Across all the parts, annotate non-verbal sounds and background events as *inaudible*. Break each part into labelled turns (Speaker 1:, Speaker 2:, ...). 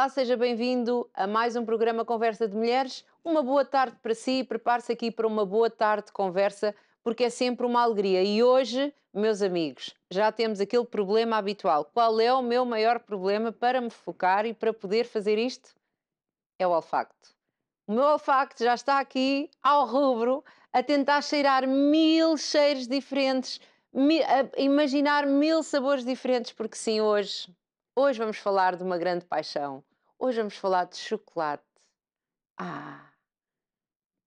Speaker 1: Olá, seja bem-vindo a mais um programa Conversa de Mulheres. Uma boa tarde para si, prepare-se aqui para uma boa tarde de conversa, porque é sempre uma alegria. E hoje, meus amigos, já temos aquele problema habitual. Qual é o meu maior problema para me focar e para poder fazer isto? É o olfacto. O meu olfacto já está aqui ao rubro a tentar cheirar mil cheiros diferentes, a imaginar mil sabores diferentes, porque sim, hoje Hoje vamos falar de uma grande paixão, Hoje vamos falar de chocolate. Ah!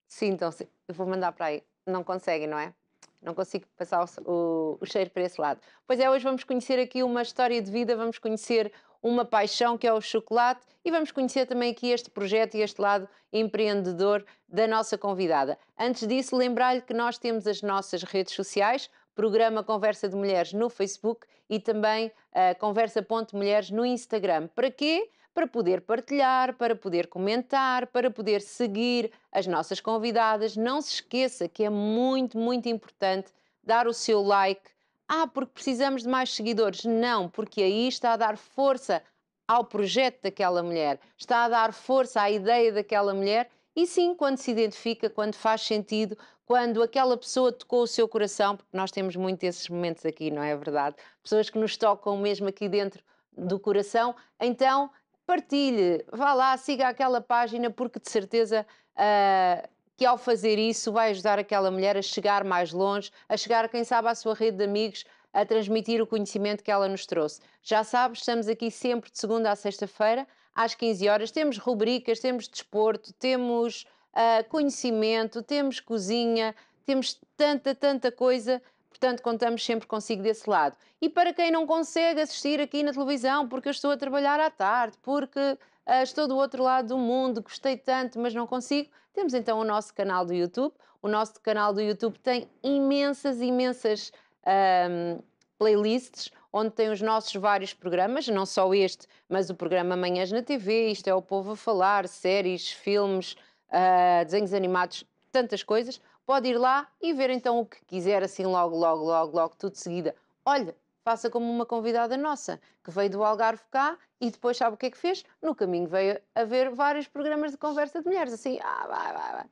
Speaker 1: Sintam-se. Então eu vou mandar para aí. Não conseguem, não é? Não consigo passar o, o, o cheiro para esse lado. Pois é, hoje vamos conhecer aqui uma história de vida, vamos conhecer uma paixão que é o chocolate e vamos conhecer também aqui este projeto e este lado empreendedor da nossa convidada. Antes disso, lembrar-lhe que nós temos as nossas redes sociais, programa Conversa de Mulheres no Facebook e também uh, Conversa Mulheres no Instagram. Para quê? para poder partilhar, para poder comentar, para poder seguir as nossas convidadas. Não se esqueça que é muito, muito importante dar o seu like. Ah, porque precisamos de mais seguidores. Não, porque aí está a dar força ao projeto daquela mulher, está a dar força à ideia daquela mulher. E sim, quando se identifica, quando faz sentido, quando aquela pessoa tocou o seu coração, porque nós temos muito esses momentos aqui, não é verdade? Pessoas que nos tocam mesmo aqui dentro do coração, então partilhe, vá lá, siga aquela página, porque de certeza uh, que ao fazer isso vai ajudar aquela mulher a chegar mais longe, a chegar, quem sabe, à sua rede de amigos, a transmitir o conhecimento que ela nos trouxe. Já sabes, estamos aqui sempre de segunda à sexta-feira, às 15 horas. Temos rubricas, temos desporto, temos uh, conhecimento, temos cozinha, temos tanta, tanta coisa Portanto, contamos sempre consigo desse lado. E para quem não consegue assistir aqui na televisão, porque eu estou a trabalhar à tarde, porque uh, estou do outro lado do mundo, gostei tanto, mas não consigo, temos então o nosso canal do YouTube. O nosso canal do YouTube tem imensas, imensas um, playlists onde tem os nossos vários programas, não só este, mas o programa Manhãs na TV, Isto é o Povo a Falar, séries, filmes, uh, desenhos animados, tantas coisas. Pode ir lá e ver então o que quiser, assim logo, logo, logo, logo, tudo de seguida. Olha, faça como uma convidada nossa, que veio do Algarve cá e depois sabe o que é que fez? No caminho veio a ver vários programas de conversa de mulheres, assim, ah, vai, vai, vai.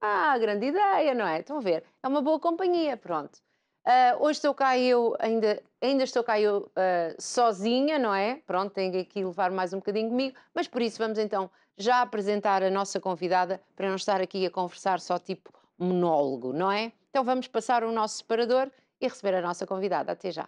Speaker 1: Ah, grande ideia, não é? Estão a ver? É uma boa companhia, pronto. Uh, hoje estou cá eu, ainda, ainda estou cá eu uh, sozinha, não é? Pronto, tenho aqui levar mais um bocadinho comigo, mas por isso vamos então já apresentar a nossa convidada, para não estar aqui a conversar só tipo monólogo, não é? Então vamos passar o nosso separador e receber a nossa convidada. Até já.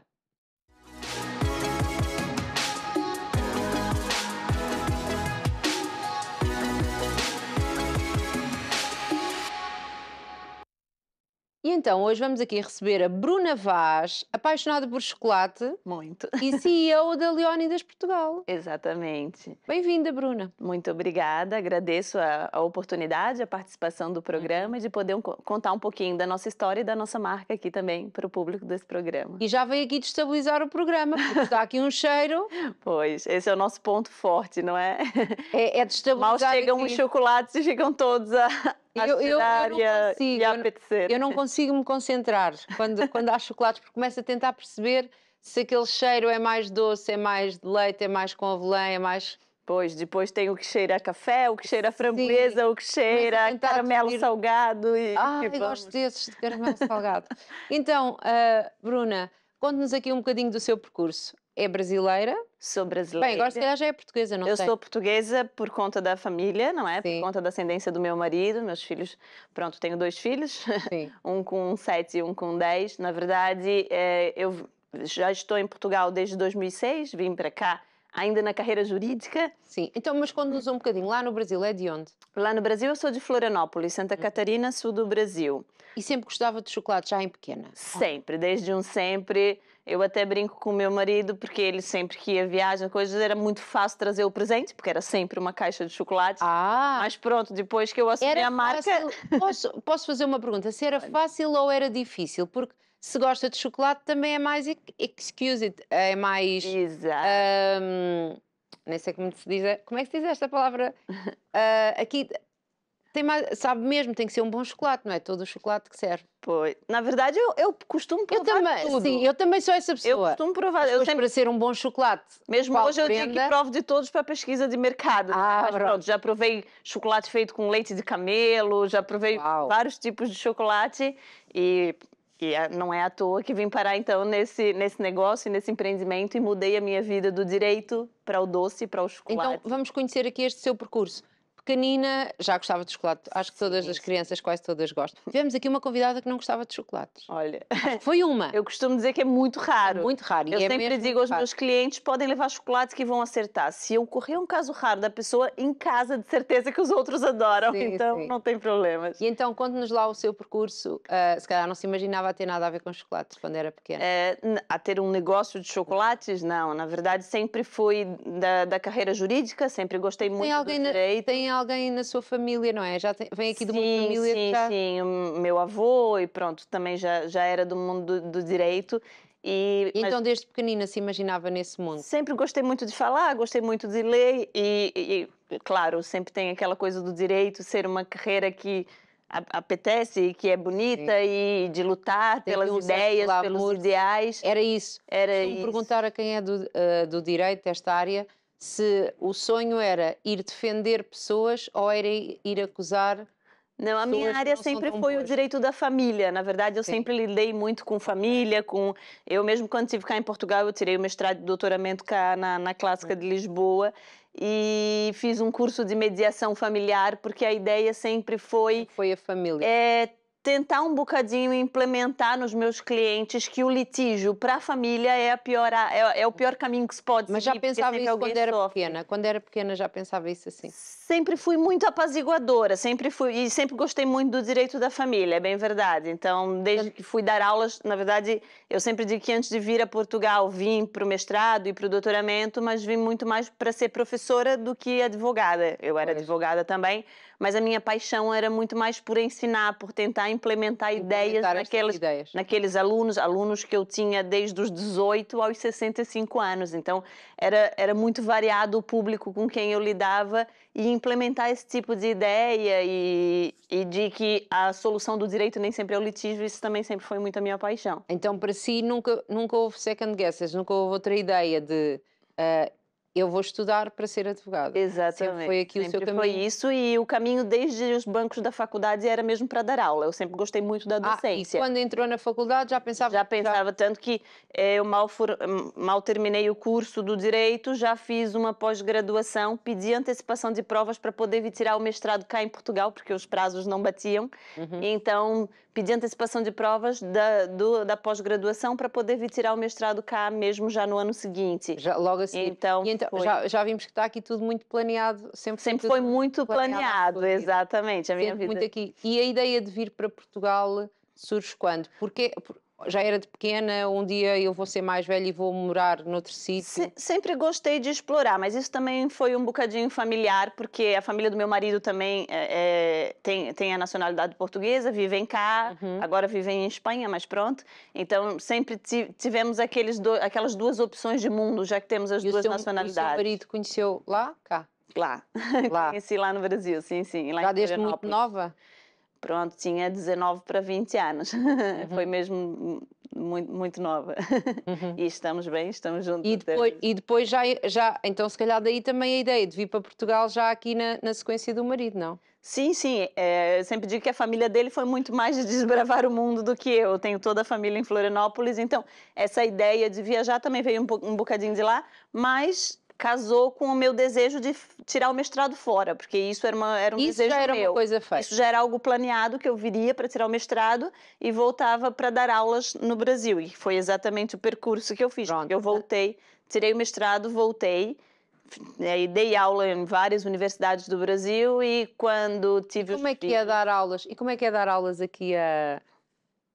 Speaker 1: E então, hoje vamos aqui receber a Bruna Vaz, apaixonada por chocolate. Muito. E CEO *laughs* da Leónidas Portugal. Exatamente. Bem-vinda, Bruna. Muito obrigada. Agradeço a, a
Speaker 2: oportunidade, a participação do programa e de poder um, contar um pouquinho da nossa história e da nossa marca aqui
Speaker 1: também para o público desse programa. E já veio aqui destabilizar o programa, porque está aqui um cheiro. *laughs* Pois, esse é o nosso ponto forte, não é? É, é destabilizar. Mal chegam aqui. os chocolates e chegam todos a, eu, eu, eu, não consigo, eu, eu, não *laughs* consigo me concentrar quando, quando há chocolates, porque começo a tentar perceber se aquele cheiro é mais doce, é mais de leite, é mais com avelã, é mais... Pois, depois tem o que cheira a café, o que cheira a framboesa, o que cheira a caramelo salgado. E, ah, *laughs* e eu gosto desses, de caramelo *laughs* salgado. Então, uh, Bruna, conte-nos aqui um bocadinho do seu percurso é brasileira. Sou brasileira. Bem, agora se calhar já é portuguesa, não eu sei. Eu sou portuguesa por conta da família, não é? Sim. Por conta da
Speaker 2: ascendência do meu marido, meus filhos. Pronto, tenho dois filhos, *laughs* Sim. um com 7 e um com 10. Na verdade, eh, eu já estou em Portugal desde 2006, vim para
Speaker 1: cá ainda na carreira jurídica. Sim, então, mas conta um bocadinho. Lá no Brasil é de onde? Lá no Brasil eu sou de Florianópolis, Santa uhum. Catarina, sul do Brasil. E sempre gostava de chocolate já em pequena?
Speaker 2: Sempre, desde um sempre. Eu até brinco com o meu marido, porque ele sempre que ia viajar, coisas, era muito fácil trazer o presente, porque era sempre uma caixa de chocolate. Ah! Mas pronto,
Speaker 1: depois que eu assumi era a marca. Fácil... posso, posso fazer uma pergunta? Se era fácil ou era difícil? Porque se gosta de chocolate, também é mais excuse it, é mais. Exato. Um, nem sei como se diz. Como é que se diz esta palavra? Uh, *laughs* aqui tem mais, sabe mesmo, tem que ser um bom chocolate, não é? Todo o chocolate que serve. Pois. Na verdade, eu, eu costumo provar eu também, tudo. Sim, eu também sou essa pessoa. Eu costumo provar. Eu sempre... Para ser um bom chocolate.
Speaker 2: Mesmo hoje prenda... eu digo que provo de todos para pesquisa de mercado. Ah, Mas, pronto, já provei chocolate feito com leite de camelo, já provei Uau. vários tipos de chocolate e é, não é à toa que vim parar então nesse, nesse negócio, nesse empreendimento e mudei a minha vida do
Speaker 1: direito para o doce, para o chocolate. Então vamos conhecer aqui este seu percurso pequenina já gostava de chocolate. Acho que todas as crianças, quase todas gostam. Tivemos aqui uma convidada que não gostava de chocolates. Olha, foi uma. *laughs* Eu costumo dizer que é muito raro. É muito raro. E eu é sempre
Speaker 2: digo aos meus clientes,
Speaker 1: podem levar chocolates que vão acertar. Se ocorrer um caso raro da pessoa em casa, de certeza que os outros adoram. Sim, então sim. não tem problemas. E então conte-nos lá o seu percurso. Uh, se calhar não se imaginava ter nada a ver com chocolates quando era pequena. É, a ter um negócio de chocolates, não. Na verdade, sempre
Speaker 2: fui da, da carreira jurídica, sempre gostei muito tem alguém do direito. Na, tem alguém na sua família,
Speaker 1: não é? Já tem, vem aqui sim, de uma
Speaker 2: família sim, que já... Sim, o meu avô e pronto, também já, já era do mundo do, do direito. E, então desde
Speaker 1: pequenina se imaginava nesse mundo? Sempre gostei
Speaker 2: muito de falar, gostei muito de ler e, e claro, sempre tem aquela coisa do direito ser uma carreira que apetece que é bonita Sim. e de lutar Tem
Speaker 1: pelas ideias, pelos ideais. Era isso. Era Costumo isso. perguntar a quem é do, uh, do direito desta área se o sonho era ir defender pessoas ou era ir acusar não, a minha área sempre foi boas. o direito da família. Na verdade, eu Sim. sempre lidei
Speaker 2: muito com família, com... Eu mesmo, quando estive cá em Portugal, eu tirei o mestrado e doutoramento cá na, na Clássica de Lisboa e fiz um curso de mediação familiar, porque a ideia sempre foi... Foi a família. É tentar um bocadinho implementar nos
Speaker 1: meus clientes que o litígio para a família é, a pior, é, é, o pior caminho que se pode Mas seguir, já pensava isso quando era sofre. pequena? Quando era pequena já pensava isso assim?
Speaker 2: Sempre fui muito apaziguadora, sempre fui e sempre gostei muito do direito da família, é bem verdade. Então, desde que fui dar aulas, na verdade, eu sempre digo que antes de vir a Portugal, vim para o mestrado e para o doutoramento, mas vim muito mais para ser professora do que advogada. Eu era pois. advogada também, mas a minha paixão era muito mais por ensinar, por tentar implementar, implementar ideias, naqueles, ideias naqueles alunos, alunos que eu tinha desde os 18 aos 65 anos. Então, era, era muito variado o público com quem eu lidava e implementar esse tipo de ideia
Speaker 1: e, e de que a solução do direito nem sempre é o litígio, isso também sempre foi muito a minha paixão. Então, para si, nunca, nunca houve second guesses, nunca houve outra ideia de... Uh eu vou estudar para ser advogada. Exatamente. Sempre foi aqui sempre o seu caminho. Foi isso e o caminho
Speaker 2: desde os bancos da faculdade era mesmo para dar aula. Eu sempre gostei muito da docência. Ah, e quando entrou na faculdade já pensava Já pensava já... tanto que é, eu mal, for, mal terminei o curso do direito, já fiz uma pós-graduação, pedi antecipação de provas para poder vir tirar o mestrado cá em Portugal, porque os prazos não batiam. Uhum. Então, pedi antecipação de provas da, da pós-graduação para poder vir tirar o mestrado cá mesmo já no ano seguinte. Já logo assim.
Speaker 1: Então, então, Já, já vimos que está aqui tudo muito planeado. Sempre, sempre foi muito planeado, planeado exatamente, a minha sempre vida. Muito aqui. E a ideia de vir para Portugal surge quando? Porque já era de pequena, um dia eu vou ser mais velha e vou morar noutro sítio? Se, sempre gostei
Speaker 2: de explorar, mas isso também foi um bocadinho familiar, porque a família do meu marido também é, é tem, tem a nacionalidade portuguesa, vivem cá, uhum. agora vivem em Espanha, mas pronto. Então sempre tivemos aqueles do, aquelas duas opções de mundo, já que temos as e duas seu, nacionalidades. E o seu marido conheceu lá, cá? Lá. lá. *laughs* Conheci lá no Brasil, sim, sim. Lá já desde muito nova? Pronto, tinha 19 para 20 anos. *laughs* Uhum. Foi mesmo
Speaker 1: muito, muito nova. Uhum. E estamos bem, estamos juntos. E depois, e depois já, já, então se calhar daí também a ideia de vir para Portugal já aqui na, na sequência do marido, não? Sim, sim. É, eu sempre digo que a família dele foi muito mais de desbravar o mundo do que eu. eu tenho toda a
Speaker 2: família em Florianópolis, então essa ideia de viajar também veio um, um bocadinho de lá, mas casou com o meu desejo de tirar o mestrado fora, porque isso era, uma, era um isso desejo meu. Isso já era meu. uma coisa feita. Isso já era algo planeado que eu viria para tirar o mestrado e voltava para dar aulas no Brasil. E foi exatamente o percurso que eu fiz. Pronto. Eu voltei, tirei o mestrado, voltei.
Speaker 1: Né, e dei aula em várias universidades do Brasil e quando tive... É como é que ia dar aulas? E como é que é dar aulas aqui a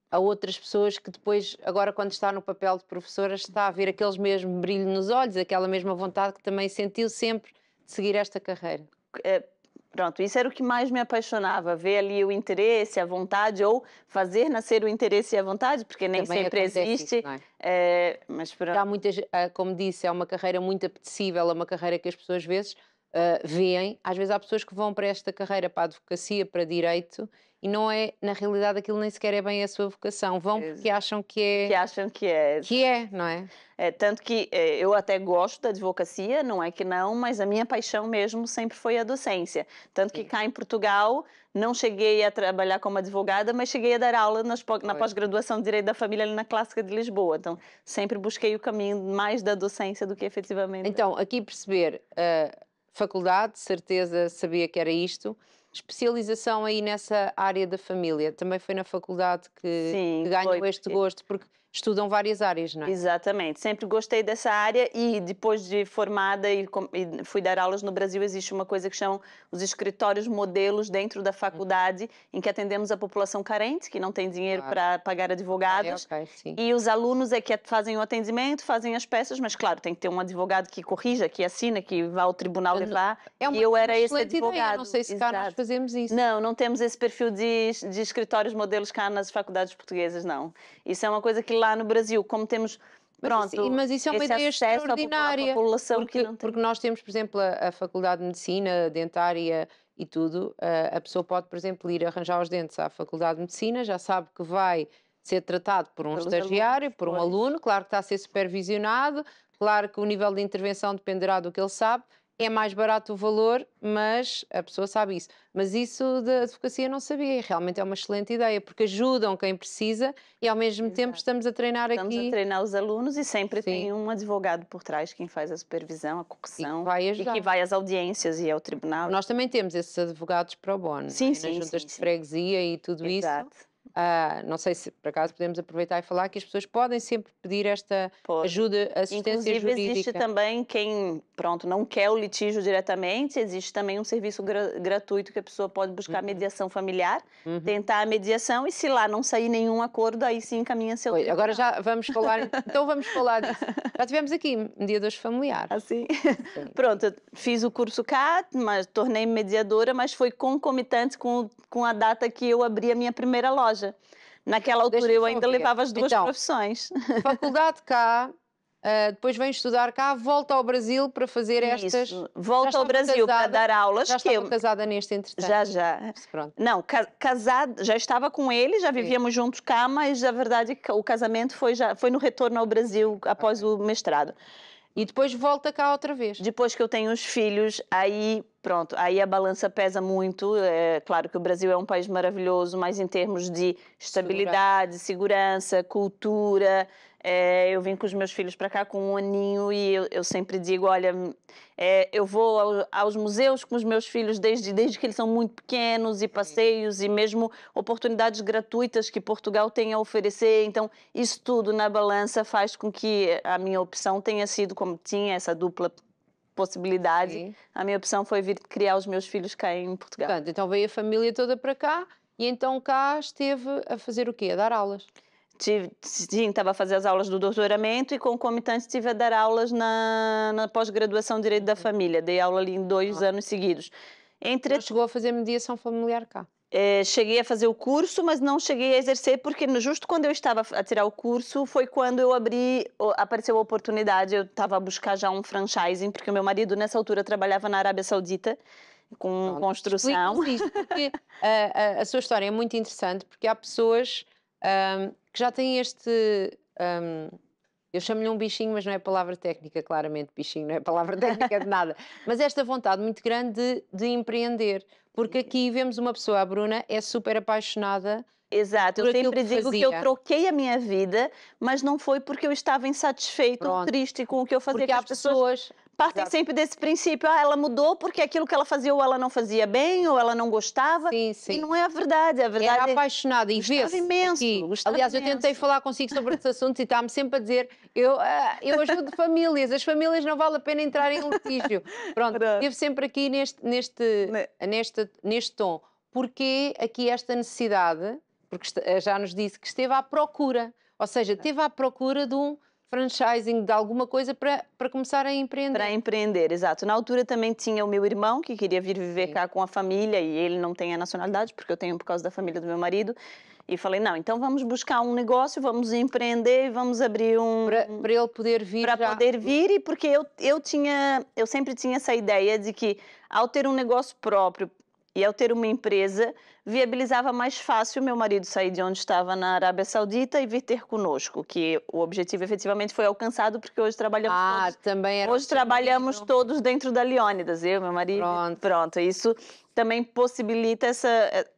Speaker 1: a outras pessoas que depois, agora quando está no papel de professora, está a ver aqueles mesmo brilho nos olhos, aquela mesma vontade que também sentiu sempre de seguir esta carreira? É, pronto, isso era o que mais me
Speaker 2: apaixonava, ver ali o interesse, a vontade, ou fazer nascer o interesse e a vontade, porque nem também sempre existe. Isso,
Speaker 1: é? É, mas pronto. Há muitas, ah, como disse, é uma carreira muito apetecível, é uma carreira que as pessoas às vezes eh, veem, às vezes há pessoas que vão para esta carreira, para a advocacia, para direito, e não é, na realidade, aquilo nem sequer é bem a sua vocação. Vão porque acham que é. Que
Speaker 2: acham que é. Que é, não é? é tanto que é, eu até gosto da advocacia, não é que não, mas a minha paixão mesmo sempre foi a docência. Tanto que cá em Portugal não cheguei a trabalhar como advogada, mas cheguei a dar aula nas, na pós-graduação de Direito da Família ali na Clássica de Lisboa. Então, sempre busquei o caminho mais da docência do que efetivamente. Então,
Speaker 1: aqui perceber. Uh, Faculdade, certeza, sabia que era isto. Especialização aí nessa área da família. Também foi na faculdade que, Sim, que ganhou foi. este gosto, porque estudam várias áreas, não é? Exatamente. Sempre gostei dessa área e depois de
Speaker 2: formada e, e, fui dar aulas no Brasil, existe uma coisa que chamam os escritórios modelos dentro da uhum. faculdade, em que atendemos a população carente, que não tem dinheiro claro. para pagar advogados. Ah, é, okay, e os alunos é que fazem o atendimento, fazem as peças, mas claro, tem que ter um advogado que corrija, que assina, que vá ao tribunal ah, levar. É uma, e eu era esse advogado. Ideia. Não sei se cá nós fazemos isso. Não, não temos esse perfil de, de escritórios modelos cá nas faculdades portuguesas, não. Isso é uma coisa que lá lá no Brasil, como temos Pronto, mas, isso é uma ideia
Speaker 1: extraordinária. População porque, que não tem. porque nós temos, por exemplo, a, a Faculdade de Medicina, Dentária e tudo. A, a, pessoa pode, por exemplo, ir arranjar os dentes à Faculdade de Medicina, já sabe que vai ser tratado por um Pelos estagiário, alunos, por um pois. aluno, claro que está a ser supervisionado, claro que o nível de intervenção dependerá do que ele sabe, é mais barato o valor, mas a pessoa sabe isso. Mas isso da advocacia não sabia, e realmente é uma excelente ideia, porque ajudam quem precisa e ao mesmo Exato. tempo estamos a treinar estamos aqui. Estamos a treinar os alunos e sempre Sim. tem um advogado por trás quem faz a supervisão, a correção e que vai, e que vai às audiências e ao tribunal. Nós também temos esses advogados pro bono, sim, né? sim, nas juntas sim, de freguesia e tudo Exato. isso. Uh, não sei se por acaso podemos aproveitar e falar que as pessoas podem sempre pedir esta Pode. ajuda, assistência Inclusive, jurídica. existe também
Speaker 2: quem, pronto, não quer o litígio diretamente, existe também um serviço gratuito que a pessoa pode buscar uhum. mediação familiar, uhum. tentar a mediação e se lá não sair nenhum acordo, aí sim encaminha seu Oi, Agora já *laughs* vamos falar, então vamos falar disso. Já tivemos aqui mediadores familiares. Assim? Sim. *laughs* Pronto, fiz o curso cá, mas tornei mediadora, mas foi concomitante com, com a data que eu abri a minha primeira loja seja, naquela altura eu ainda levava as duas então,
Speaker 1: profissões. *laughs* Faculdade cá, Uh, depois vem estudar cá, volta ao Brasil para fazer Isso. estas. Volta ao Brasil casada, para dar aulas. Já que estava casada neste entretanto. Já, já.
Speaker 2: Pronto. Não, ca casada, já estava com ele, já vivíamos Sim. juntos cá, mas a verdade é que o casamento foi, já, foi no retorno ao Brasil após okay. o mestrado e depois volta cá outra vez. Depois que eu tenho os filhos, aí pronto, aí a balança pesa muito. É claro que o Brasil é um país maravilhoso, mas em termos de estabilidade, segurança, cultura, é, eu vim com os meus filhos para cá com um aninho e eu, eu sempre digo: olha, é, eu vou ao, aos museus com os meus filhos desde, desde que eles são muito pequenos, e passeios, e mesmo oportunidades gratuitas que Portugal tem a oferecer. Então, isso tudo na balança faz com que a minha opção tenha sido como tinha, essa dupla
Speaker 1: possibilidade. Sim. A minha opção foi vir criar os meus filhos cá em Portugal. então veio a família toda para cá e então cá esteve a fazer o quê? A dar aulas tive,
Speaker 2: sim, estava a fazer as aulas do doutoramento e concomitante estive a dar aulas na, na pós-graduação de Direito da Família. Dei aula ali em dois ah. anos seguidos. Entre... chegou a fazer mediação familiar cá? É, cheguei a fazer o curso, mas não cheguei a exercer, porque justo quando eu estava a tirar o curso, foi quando eu abri, apareceu a oportunidade, eu estava a buscar já um franchising,
Speaker 1: porque o meu marido nessa altura trabalhava na Arábia Saudita, com Pronto, construção. Isto, porque a, *laughs* a, eh, eh, a sua história é muito interessante, porque há pessoas um, que já tem este. Um, eu chamo-lhe um bichinho, mas não é palavra técnica, claramente, bichinho, não é palavra *laughs* técnica de nada. mas esta vontade muito grande de, de empreender, porque aqui vemos uma pessoa, a Bruna, é super apaixonada Exato, eu sempre que digo que eu
Speaker 2: troquei a minha vida, mas não foi porque eu estava insatisfeito ou triste com o que eu fazia. Porque há pessoas Partem Exato. sempre desse princípio, ah, ela mudou porque aquilo que ela fazia ou ela não fazia bem, ou ela não gostava.
Speaker 1: Sim, sim. E não é a verdade, a verdade Era é... apaixonada e vê imenso. Aqui. Aliás, imenso. eu tentei falar consigo sobre esse assunto e está-me sempre a dizer, eu, ah, eu ajudo famílias, as famílias não vale a pena entrar em litígio. *laughs* Pronto, esteve sempre aqui neste, neste, neste, neste tom. Porquê aqui esta necessidade? Porque já nos disse que esteve à procura, ou seja, esteve à procura de um franchising de alguma coisa para, para começar a empreender. Para
Speaker 2: empreender, exato. Na altura também tinha o meu irmão que queria vir viver Sim. cá com a família e ele não tem a nacionalidade, porque eu tenho por causa da família do meu marido. E falei, não, então vamos buscar um negócio, vamos empreender e vamos abrir um... Para, ele poder vir Para poder vir e porque eu, eu tinha, eu sempre tinha essa ideia de que ao ter um negócio próprio e ao ter uma empresa, viabilizava mais fácil meu marido sair de onde estava na Arábia Saudita e vir ter conosco, que o objetivo efetivamente foi alcançado porque hoje trabalhamos ah, todos. também era Hoje trabalhamos todos dentro da Leônidas, eu, meu marido. Pronto. Pronto, isso também possibilita essa,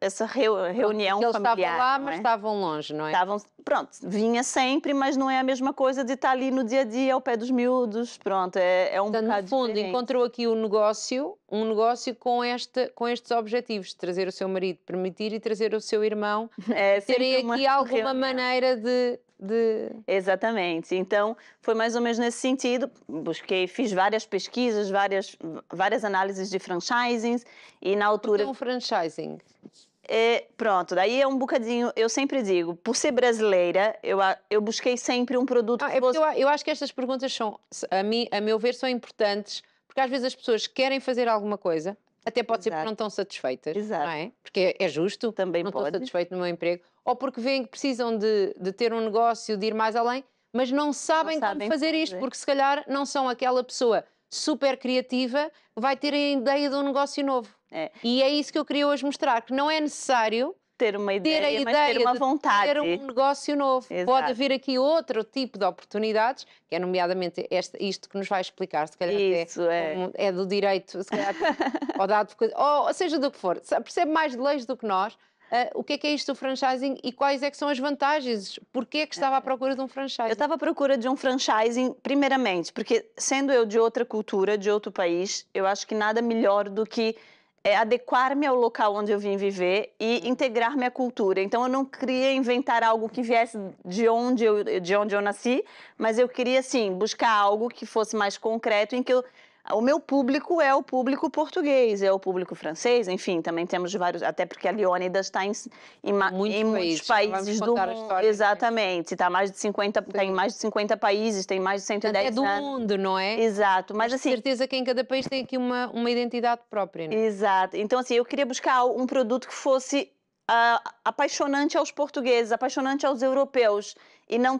Speaker 2: essa reunião Eles familiar. Eles estavam lá, é? mas estavam longe, não é? Estavam, pronto, vinha
Speaker 1: sempre, mas não é a mesma coisa de estar ali no dia a dia, ao pé dos miúdos, pronto, é, é um então, bocado no fundo, diferente. encontrou aqui um negócio, um negócio com, este, com estes objetivos, de trazer o seu marido permitir e trazer o seu irmão, *laughs* é, terem aqui alguma reunião. maneira de
Speaker 2: de. Exatamente. Então, foi mais ou menos nesse sentido. Busquei, fiz várias pesquisas, várias, várias análises de franchisings e na altura. um franchising. É, pronto, daí é um bocadinho. Eu sempre digo, por ser brasileira, eu,
Speaker 1: eu busquei sempre um produto. Ah, é fosse... eu, eu, acho que estas perguntas são, a, mim, a meu ver, são importantes, porque às vezes as pessoas querem fazer alguma coisa, até pode Exato. ser porque não estão satisfeitas. Exato. Não é? Porque é justo, Também não pode. estou satisfeito no meu emprego ou porque veem que precisam de, de ter um negócio, de ir mais além, mas não sabem, não sabem como fazer, fazer isto, porque se calhar não são aquela pessoa super criativa que vai ter a ideia de um negócio novo. É. E é isso que eu queria hoje mostrar, que não é necessário ter uma ideia, ter a ideia ter uma vontade. Ter um negócio novo. Exato. Pode haver aqui outro tipo de oportunidades, que é nomeadamente este, isto que nos vai explicar, se calhar Isso, é, é. é do direito, se calhar, *laughs* ou da ou seja do que for. Percebe mais de leis do que nós, Uh, o que é que é isto do franchising e quais é que são as vantagens? Porquê é que estava à procura de um franchising? Eu estava à procura de um franchising, primeiramente, porque sendo eu de outra cultura,
Speaker 2: de outro país, eu acho que nada melhor do que é, adequar-me ao local onde eu vim viver e uhum. integrar me à cultura. Então eu não queria inventar algo que viesse de onde eu, de onde eu nasci, mas eu queria, sim, buscar algo que fosse mais concreto, em que eu o meu público é o público português, é o público francês, enfim, também temos vários, até porque a Leônidas está em, em, muitos, em muitos países do mundo. Exatamente, tá mais de 50, Sim. tem mais de 50 países, tem mais de 110 É do anos. mundo, não é? Exato, mas, mas assim... certeza que em cada país tem aqui uma, uma identidade própria, não é? Exato, então assim, eu queria buscar um produto que fosse uh, apaixonante aos portugueses, apaixonante aos europeus, e não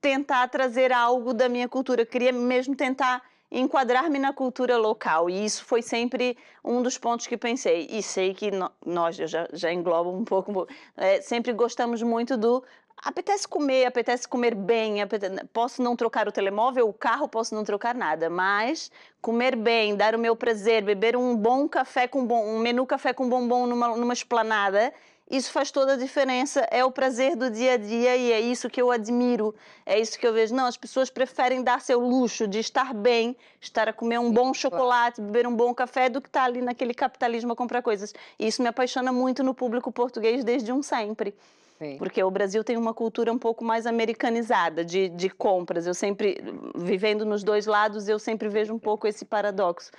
Speaker 2: tentar trazer algo da minha cultura, eu queria mesmo tentar enquadrar-me na cultura local. E isso foi sempre um dos pontos que pensei. E sei que no, nós, eu já, já englobo um pouco, é, sempre gostamos muito do apetece comer, apetece comer bem, apetece, posso não trocar o telemóvel, o carro, posso não trocar nada, mas comer bem, dar o meu prazer, beber um bom café com bom, um menu café com bombom numa, numa esplanada isso faz toda a diferença, é o prazer do dia a dia e é isso que eu admiro, é isso que eu vejo. Não, as pessoas preferem dar seu luxo de estar bem, estar a comer um Sim, bom chocolate, claro. beber um bom café, do que estar tá ali naquele capitalismo a comprar coisas. E isso me apaixona muito no público português desde um sempre. Sim. Porque o Brasil tem uma cultura um pouco mais americanizada de, de compras. Eu sempre, vivendo nos dois lados, eu sempre vejo um pouco esse paradoxo.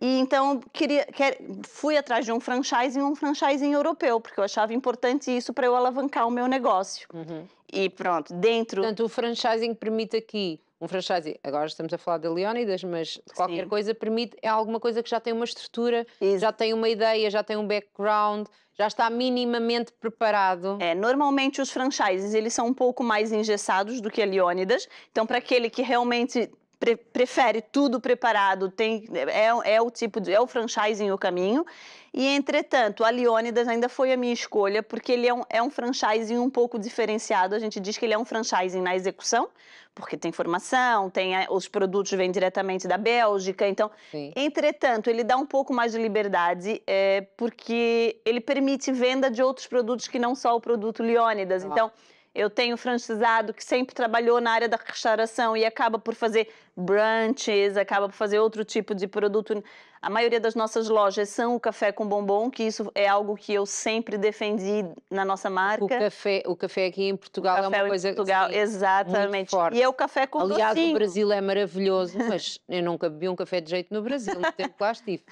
Speaker 2: E então queria, quer, fui atrás de um franchising, um franchising
Speaker 1: europeu, porque eu achava importante isso para eu alavancar o meu negócio. Uhum. E pronto, dentro. Portanto, o franchising permite aqui um franchising, agora estamos a falar de Leónidas, mas qualquer Sim. coisa permite, é alguma coisa que já tem uma estrutura, Isso. já tem uma ideia, já tem um background, já está minimamente preparado. É, normalmente os franchises, eles são um pouco mais engessados
Speaker 2: do que a Leónidas, então para aquele que realmente pre prefere tudo preparado, tem, é, é o tipo de, é o franchising o caminho. E entretanto, a Leônidas ainda foi a minha escolha, porque ele é um, é um franchising um pouco diferenciado. A gente diz que ele é um franchising na execução, porque tem formação, tem é, os produtos vêm diretamente da Bélgica. Então, Sim. entretanto, ele dá um pouco mais de liberdade, é, porque ele permite venda de outros produtos que não só o produto Leônidas. Ah. Então eu tenho franchisado que sempre trabalhou na área da restauração e acaba por fazer brunches, acaba por fazer outro tipo de produto. A maioria das nossas lojas são o café com bombom, que isso é algo que eu sempre defendi na nossa marca. O café, o café aqui em Portugal é uma coisa Portugal, sim,
Speaker 1: exatamente. E é o café com Aliás, docinho. o Brasil é maravilhoso, mas eu nunca bebi um café de jeito no Brasil, no tempo que lá estive.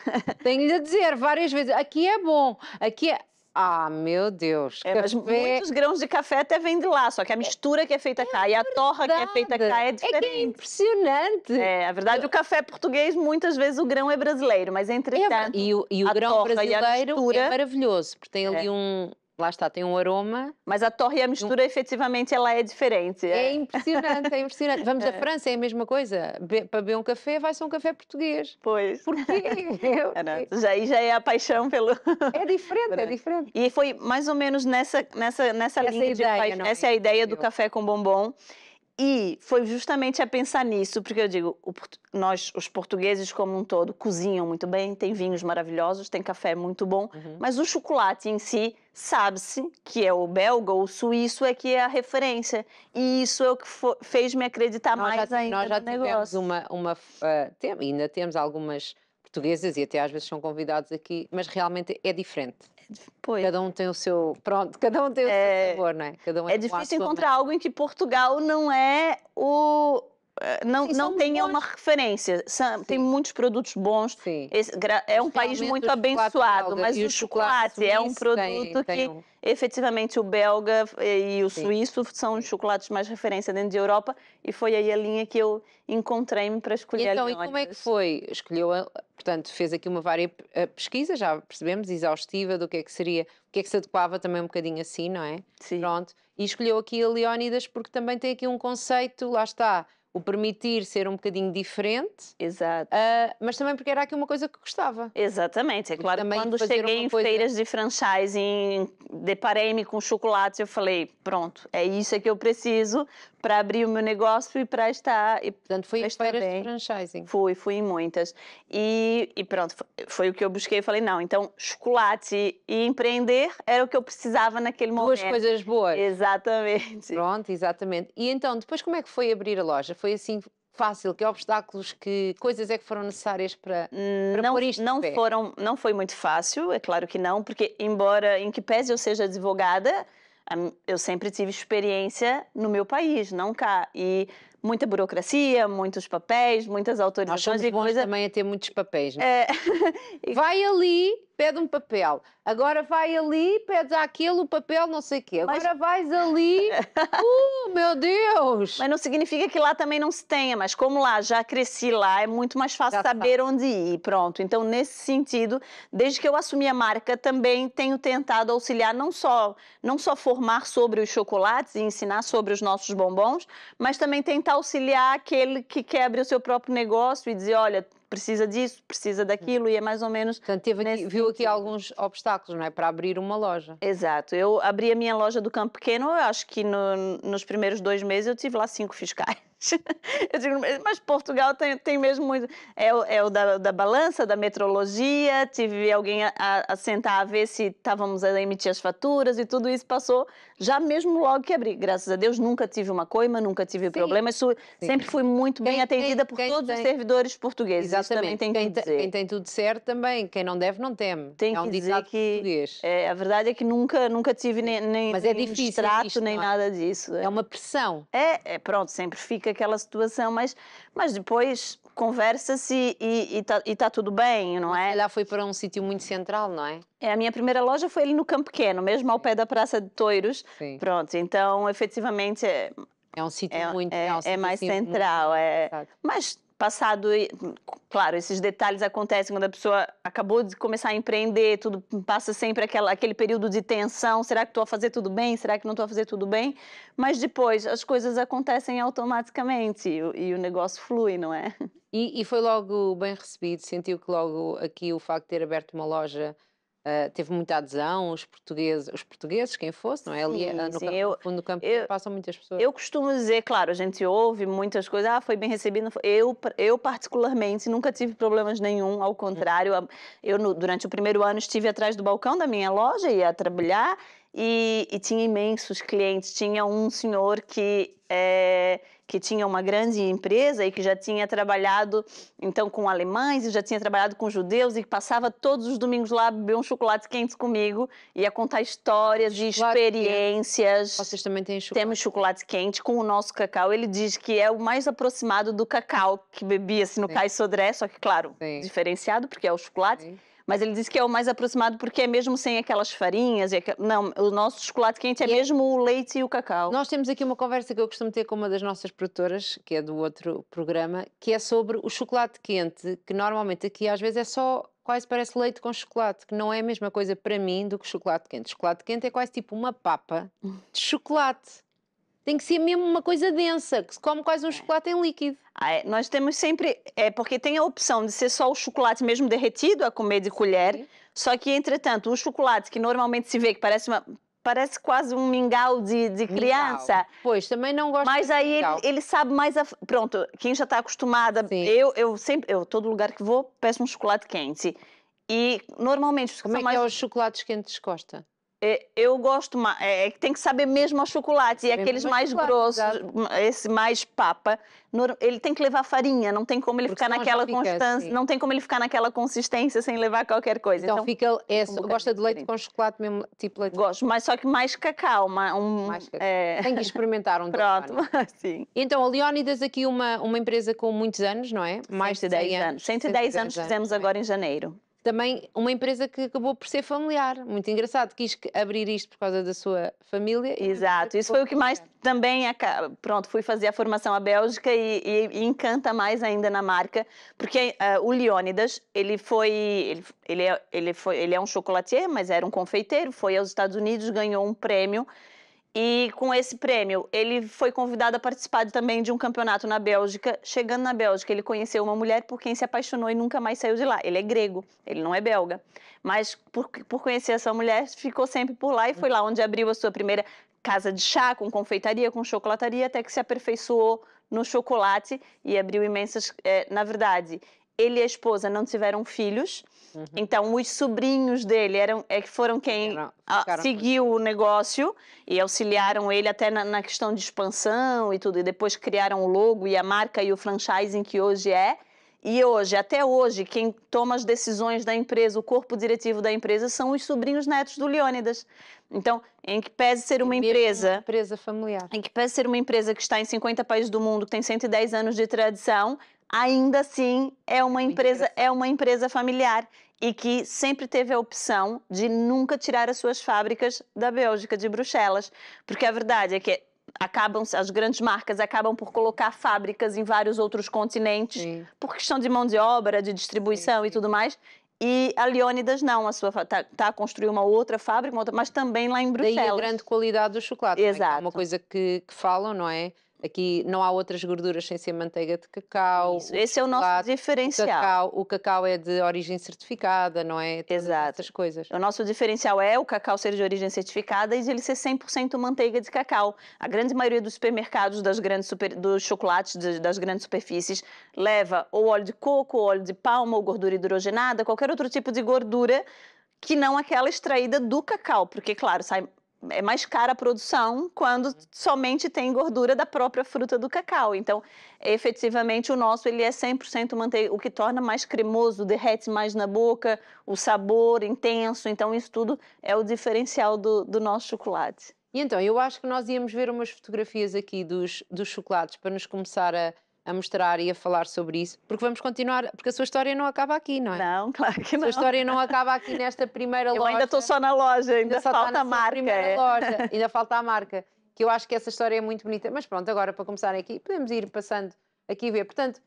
Speaker 1: Tenho-lhe a dizer várias vezes, aqui é bom, aqui é ah, meu Deus. É, mas muitos grãos de café até vêm de lá, só que a é. mistura que é feita é cá verdade. e
Speaker 2: a é torra que é feita cá é diferente. É que é impressionante. É, a verdade, o café português, muitas vezes o grão é brasileiro, mas é entretanto. É, e o, e o grão brasileiro mistura... é maravilhoso, porque tem ali
Speaker 1: um Lá está, tem um aroma. Mas a torre e a mistura, um... efetivamente, ela é diferente. É, é impressionante, é impressionante. Vamos à *laughs* é. França, é a mesma coisa. Be para beber um café, vai ser um café português. Pois. Porquê? *laughs* Eu... É, já, já é a paixão pelo... *laughs* É diferente, é diferente.
Speaker 2: E foi mais ou menos nessa, nessa, nessa linha ideia, de... Essa é a é? ideia do café com bombom. E foi justamente a pensar nisso, porque eu digo, o, nós, os portugueses como um todo, cozinham muito bem, tem vinhos maravilhosos, tem café muito bom, uhum. mas o chocolate em si, sabe-se que é o belga ou o suíço é que é a referência. E isso é o
Speaker 1: que foi, fez me acreditar nós mais já, ainda nós já no tivemos negócio. uma, uma uh, tem, ainda temos algumas portuguesas e até às vezes são convidados aqui, mas realmente é diferente. Cada um tem o seu. Pronto, cada um tem o seu é, sabor, né? Cada um é, é difícil né? encontrar
Speaker 2: algo em que Portugal não é o eh, não, Sim, não tenha bons. uma referência. São, tem muitos produtos bons. Esse, é um país muito abençoado, mas o chocolate, chocolate é um produto tem, tem um... que, efetivamente, o belga e o Sim. suíço são os chocolates mais referência
Speaker 1: dentro da Europa e foi aí a linha que eu encontrei-me para escolher Então, e como é que foi? Escolheu, portanto, fez aqui uma vária pesquisa, já percebemos, exaustiva do que é que seria, o que é que se adequava também um bocadinho assim, não é? Sim. Pronto. E escolheu aqui a Leónidas porque também tem aqui um conceito, lá está, o permitir ser um bocadinho diferente. Exato. Uh, mas também porque era aqui uma coisa que gostava. Exatamente, é claro. Também quando cheguei em coisa... feiras de franchising,
Speaker 2: deparei-me com chocolates, eu falei, pronto, é isso é que eu preciso, para abrir o meu negócio e para estar. E, Portanto, fui em feiras bem. de franchising. Fui, fui em muitas. E, e pronto, foi, foi, o que eu busquei. Falei, não, então chocolate e empreender
Speaker 1: era o que eu precisava naquele momento. Duas coisas boas. Exatamente. Pronto, exatamente. E então, depois como é que foi abrir a loja? Foi assim fácil? Que obstáculos, que coisas é que foram necessárias para, hum, para não, pôr isto não foram Não foi muito fácil, é claro que não, porque embora em
Speaker 2: que pese eu seja advogada eu sempre tive experiência no meu país, não cá. E muita burocracia, muitos papéis, muitas autorizações Nós somos e coisa... também a ter muitos
Speaker 1: papéis, é... é. *laughs* Vai ali pede um papel. Agora vai ali, pede aquilo, o papel, não sei o quê. Agora mas... vais ali. *laughs* uh, meu Deus!
Speaker 2: Mas não significa que lá também não se tenha, mas como lá já cresci lá, é muito mais fácil já saber onde ir. Pronto. Então, nesse sentido, desde que eu assumi a marca, também tenho tentado auxiliar não só, não só formar sobre os chocolates e ensinar sobre os nossos bombons, mas também tentar auxiliar aquele que quebre o seu próprio negócio e dizer, olha, precisa disso, precisa hum. daquilo e é mais ou menos. Portanto, aqui, viu aqui alguns obstáculos, não é? Para abrir uma loja. Exato. Eu abri a minha loja do Campo Pequeno, eu acho que no, nos primeiros dois meses eu tive lá cinco fiscais. *laughs* eu digo, mas Portugal tem, tem mesmo muito. É, é o da, da balança, da metrologia, tive alguém a, a sentar a ver se estávamos a emitir as faturas e tudo isso passou já mesmo logo que abri. Graças a Deus nunca tive uma coima, nunca
Speaker 1: tive sim, problema. Isso, sempre fui muito bem quem, atendida por todos tem... os servidores portugueses. Exatamente. Tem quem, quem, tem tudo certo também, quem não deve não teme. Tem é um que dizer que português. É, a verdade é que nunca, nunca tive nem, nem, Mas é, é nem difícil, isto, nem é? nada disso. É. é uma pressão. É,
Speaker 2: é, pronto, sempre fica aquela situação, mas, mas depois conversa-se e está tá tudo bem, não é? Lá foi para um sítio muito central, não é? É, a minha primeira loja foi ali no Campo Pequeno, mesmo ao pé da Praça de Toiros. Sim. Pronto, então efetivamente é, é um sítio é, muito é, é, um é mais assim central, muito... é. Mas passado. Claro, esses detalhes acontecem quando a pessoa acabou de começar a empreender, tudo passa sempre aquela, aquele período de tensão: será que estou a fazer tudo bem? Será que não estou a fazer tudo bem? Mas depois as coisas acontecem
Speaker 1: automaticamente e, e o negócio flui, não é? E, e, foi logo bem recebido? Sentiu que logo aqui o facto de ter aberto uma loja ah, teve muita adesão, os portugueses, os portugueses, quem fosse, não é? Ali ah, sim, no sim. Campo, eu, fundo do campo eu, passam muitas pessoas. Eu costumo dizer,
Speaker 2: claro, a gente ouve muitas coisas, ah, foi bem recebido. Eu, eu particularmente, nunca tive problemas nenhum, ao hum. contrário, eu durante o primeiro ano estive atrás do balcão da minha loja, ia trabalhar, e, e, tinha imensos clientes. Tinha um senhor que, é, que tinha uma grande empresa e que já tinha trabalhado então com alemães e já tinha trabalhado com judeus e que passava todos os domingos lá beber um chocolate quente comigo e ia contar histórias de experiências. Quente. Vocês também têm chocolate? Temos chocolate quente com o nosso cacau. Ele diz que é o mais aproximado do cacau que bebia-se no Sim. Cais Sodré, só que, claro, Sim. diferenciado porque é o chocolate. Sim mas ele disse que é o mais aproximado porque é mesmo sem aquelas farinhas.
Speaker 1: Aqu... Não, o nosso chocolate quente é e é- mesmo é... o leite e o cacau. Nós temos aqui uma conversa que eu costumo ter com uma das nossas produtoras, que é do outro programa, que é sobre o chocolate quente, que normalmente aqui às vezes é só quase parece leite com chocolate, que não é a mesma coisa para mim do que chocolate quente. Chocolate quente é quase tipo uma papa de chocolate tem que ser mesmo uma coisa densa, que se come quase um é. chocolate em líquido. Ah, é, nós temos sempre. É porque tem a opção de ser só o
Speaker 2: chocolate mesmo derretido a comer de colher. Sim. Só que, entretanto, o chocolate que normalmente se vê, que parece uma, parece quase um mingau de, de criança. Mingau. Pois, também não gosto Mas aí ele, ele, sabe mais a... Pronto, quem já está acostumada, Sim. eu, eu sempre, eu todo lugar que vou, peço um chocolate quente. E normalmente... Como é, é mais... que é os chocolates quentes Costa? É, eu gosto mais. É, é tem que saber mesmo aos chocolates. E é aqueles mais, grossos, exato. esse mais papa, ele tem que levar farinha, não tem como ele Porque ficar naquela constância, assim. não tem como ele ficar naquela consistência sem levar qualquer coisa. Então, então fica. É, um gosta de leite diferente. com chocolate mesmo, tipo
Speaker 1: leite. Gosto, mas só que mais cacau. Uma, um, mais cacau. É... Tem que experimentar um *laughs* Pronto, *laughs* sim. Então, a Leónidas aqui, uma, uma empresa com muitos anos, não é? Mais 110 de 10 anos. anos. 110, 110 anos fizemos agora em janeiro também uma empresa que acabou por ser familiar, muito engraçado, quis abrir isto por causa da sua família. Exato, isso foi o que mais também, é pronto, fui
Speaker 2: fazer a formação à Bélgica e, e, e encanta mais ainda na marca, porque uh, o Leônidas, ele foi, ele, ele, é, ele, foi, ele é um chocolatier, mas era um confeiteiro, foi aos Estados Unidos, ganhou um prêmio, e com esse prêmio, ele foi convidado a participar também de um campeonato na Bélgica. Chegando na Bélgica, ele conheceu uma mulher por quem se apaixonou e nunca mais saiu de lá. Ele é grego, ele não é belga. Mas por, por conhecer essa mulher, ficou sempre por lá e foi lá onde abriu a sua primeira casa de chá, com confeitaria, com chocolataria, até que se aperfeiçoou no chocolate e abriu imensas. É, na verdade, ele e a esposa não tiveram filhos Uhum. Então, os sobrinhos dele eram, é que foram quem ah, seguiu o negócio e auxiliaram ele até na, na, questão de expansão e tudo. E depois criaram o logo e a marca e o franchising que hoje é. E hoje, até hoje, quem toma as decisões da empresa, o corpo diretivo da empresa, são os sobrinhos netos do Leônidas. Então, em que pese ser uma empresa. Uma empresa familiar. Em que pese ser uma empresa que está em 50 países do mundo, que tem 110 anos de tradição, ainda assim é, é uma empresa é uma empresa familiar e que sempre teve a opção de nunca tirar as suas fábricas da Bélgica de Bruxelas, porque a verdade é que acabam as grandes marcas acabam por colocar fábricas em vários outros continentes Sim. por questão de mão de obra, de distribuição Sim. e tudo mais. E a Leônidas não, a sua está tá a construir uma outra fábrica, uma outra, mas
Speaker 1: também lá em Bruxelas. Daí a grande qualidade do chocolate. Exato. É? é uma coisa que, que falam, não é? Aqui não há outras gorduras sem ser manteiga de cacau. Isso, esse é o nosso diferencial. Cacau, o cacau é de origem certificada, não é? Todas Exato. Essas coisas. O nosso diferencial é o cacau ser de
Speaker 2: origem certificada e ele ser 100% manteiga de cacau. A grande maioria dos supermercados, das grandes super, dos chocolates, das grandes superfícies, leva ou óleo de coco, ou óleo de palma, ou gordura hidrogenada, qualquer outro tipo de gordura que não aquela extraída do cacau, porque, claro, sai é mais cara a produção quando uhum. somente tem gordura da própria fruta do cacau. Então, efetivamente, o nosso ele é 100% manteiga, o que torna mais cremoso, derrete mais na boca, o sabor intenso. Então, isso tudo é o diferencial
Speaker 1: do, do nosso chocolate. E então, eu acho que nós íamos ver umas fotografias aqui dos, dos chocolates para nos começar a, a mostrar e a falar sobre isso, porque vamos continuar, porque a sua história não acaba aqui, não é? Não, claro que não. A sua história não acaba aqui nesta primeira loja. *laughs* Eu ainda estou só na loja, ainda, ainda falta tá a marca. É. loja, *laughs* ainda falta a marca, que eu acho que essa história é muito bonita. Mas pronto, agora para começar aqui, podemos ir passando aqui e ver. Portanto,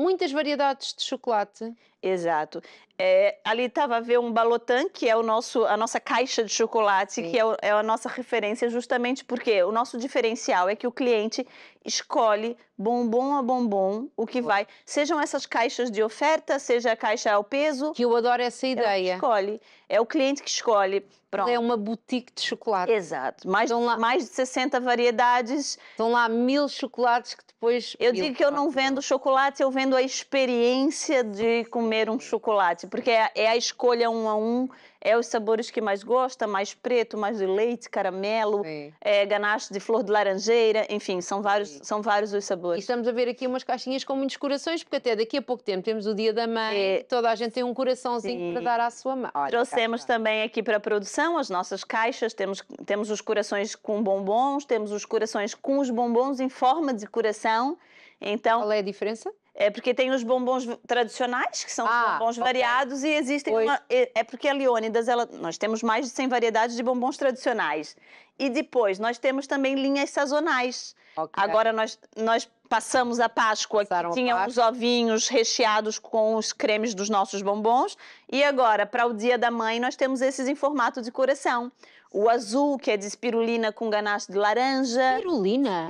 Speaker 1: muitas variedades de chocolate.
Speaker 2: Exato. É, ali estava a ver um balotan, que é o nosso, a nossa caixa de chocolate, Sim. que é, o, é, a nossa referência, justamente porque o nosso diferencial é que o cliente escolhe bombom a bombom o que vai. Sejam essas caixas de oferta, seja a caixa ao peso. Que eu adoro essa é ideia. escolhe. É o cliente que escolhe. Pronto. É uma boutique de chocolate. Exato. Mais, lá, mais de 60 variedades. Estão lá mil chocolates que Pois eu digo que eu não vendo chocolate, eu vendo a experiência de comer um chocolate, porque é, é a escolha um a um, é os sabores que mais gosta, mais preto, mais de leite, caramelo, é, ganache de flor de laranjeira, enfim, são vários, são vários
Speaker 1: os sabores. E estamos a ver aqui umas caixinhas com muitos corações, porque até daqui a pouco tempo temos o Dia da Mãe, é... toda a gente tem um coraçãozinho Sim. para dar à sua mãe. Olha, Trouxemos
Speaker 2: também aqui para a produção as nossas caixas, temos, temos os corações com bombons, temos os corações com os bombons em forma de coração. Então, Qual é a diferença? É porque tem os bombons tradicionais, que são ah, bombons okay. variados, e existem uma, É porque a Leônidas, ela, nós temos mais de 100 variedades de bombons tradicionais. E depois, nós temos também linhas sazonais. Okay. Agora, nós, nós Passamos a Páscoa, que tinha uns ovinhos recheados com os cremes dos nossos bombons. E agora, para o Dia da Mãe, nós temos esses em formato de coração. O azul, que é de espirulina com ganache de laranja. Espirulina?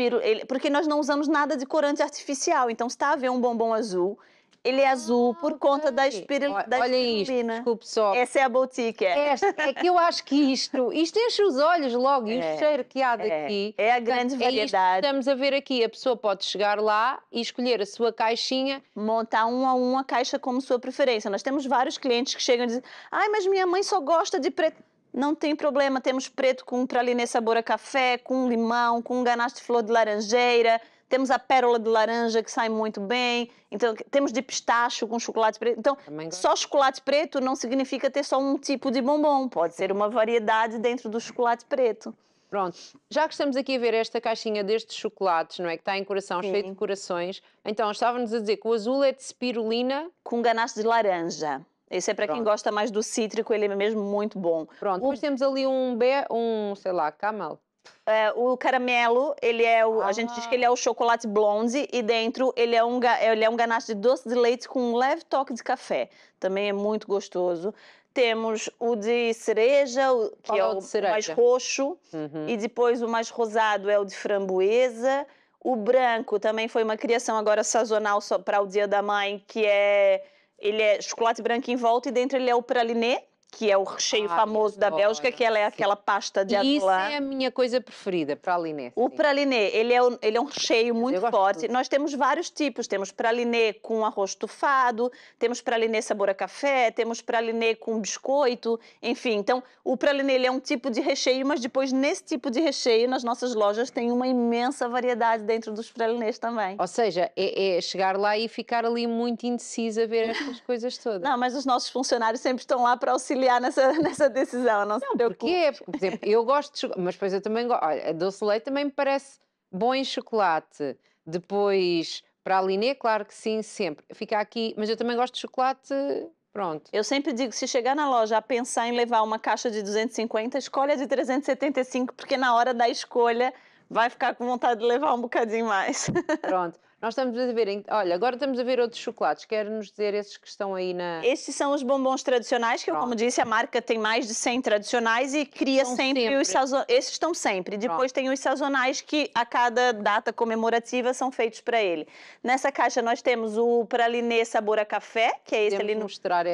Speaker 2: Porque nós não usamos nada de corante artificial. Então, se está a ver um bombom azul, ele é azul por conta da espirulina.
Speaker 1: Olha isto, desculpe só. Essa é a boutique. É. Esta, é que eu acho que isto, isto enche os olhos logo e o é, cheiro que há é. daqui. É, é a grande é variedade. É estamos a ver aqui, a pessoa pode chegar lá e escolher a sua caixinha. Montar um a um a caixa como sua preferência. Nós
Speaker 2: temos vários clientes que chegam e dizem, ai, mas minha mãe só gosta de preto. Não tem problema, temos preto com pralinê sabor a café, com limão, com ganache de flor de laranjeira, temos a pérola de laranja que sai muito bem, então temos de pistacho com chocolate preto. Então,
Speaker 1: só chocolate preto não significa ter só um tipo de bombom, pode ser uma variedade dentro do chocolate preto. Pronto, já que estamos aqui a ver esta caixinha destes chocolates, não é? Que está em coração, cheio de corações. Então, estávamos a dizer que o azul é de spirulina. Com ganache de laranja.
Speaker 2: Esse é para quem gosta mais do cítrico, ele é mesmo muito bom. Pronto, o... depois temos ali um B, um, sei lá, camel. É, o caramelo, ele é o, ah. a gente diz que ele é ah. o chocolate blonde e dentro ele é, um, ele é um ganache de doce de leite com um leve toque de café. Também é muito gostoso. Temos o de cereja, que é, é o, o mais roxo, uhum. e depois o mais rosado é o de framboesa. O branco também foi uma criação agora sazonal para o Dia da Mãe, que é ele é chocolate branco em volta e dentro ele é o praliné, que é o recheio ah, famoso da Bélgica, que ela é aquela sim. pasta de avelã. Isso é a minha coisa preferida, praliné. Sim. O praliné, ele é um, ele é um recheio muito forte. Nós temos vários tipos, temos praliné com arroz estufado, temos praliné sabor a café, temos praliné com biscoito, enfim. Então, o praliné ele é um tipo de recheio, mas depois nesse tipo de recheio, nas nossas lojas, tem uma imensa variedade dentro dos pralinés
Speaker 1: também. Ou seja, é, é chegar lá e ficar ali muito indecisa a ver *laughs* estas coisas todas. Não, mas os nossos funcionários sempre estão lá para auxiliar auxiliar nessa, *laughs* nessa decisão, não, não Porque, por exemplo, eu gosto de chocolate, mas depois eu também gosto. Olha, a doce leite também me parece bom em chocolate. Depois, para a Liné, claro que sim, sempre. Fica aqui, mas eu também gosto de chocolate Pronto. Eu sempre digo, se chegar na loja a pensar em levar uma caixa de 250, escolha de 375, porque na hora da escolha vai ficar com vontade de levar um bocadinho mais. *laughs* Pronto. Nós estamos a ver, olha, agora estamos a ver outros chocolates. Quer nos dizer esses que estão aí na.
Speaker 2: Esses são os bombons tradicionais, que, eu, como disse, a marca tem mais de 100 tradicionais e cria estão sempre, sempre os sazonais. Esses estão sempre. Depois Pronto. tem os sazonais que a cada data comemorativa são feitos para ele. Nessa caixa nós temos o Praliné sabor a café, que é esse ali no,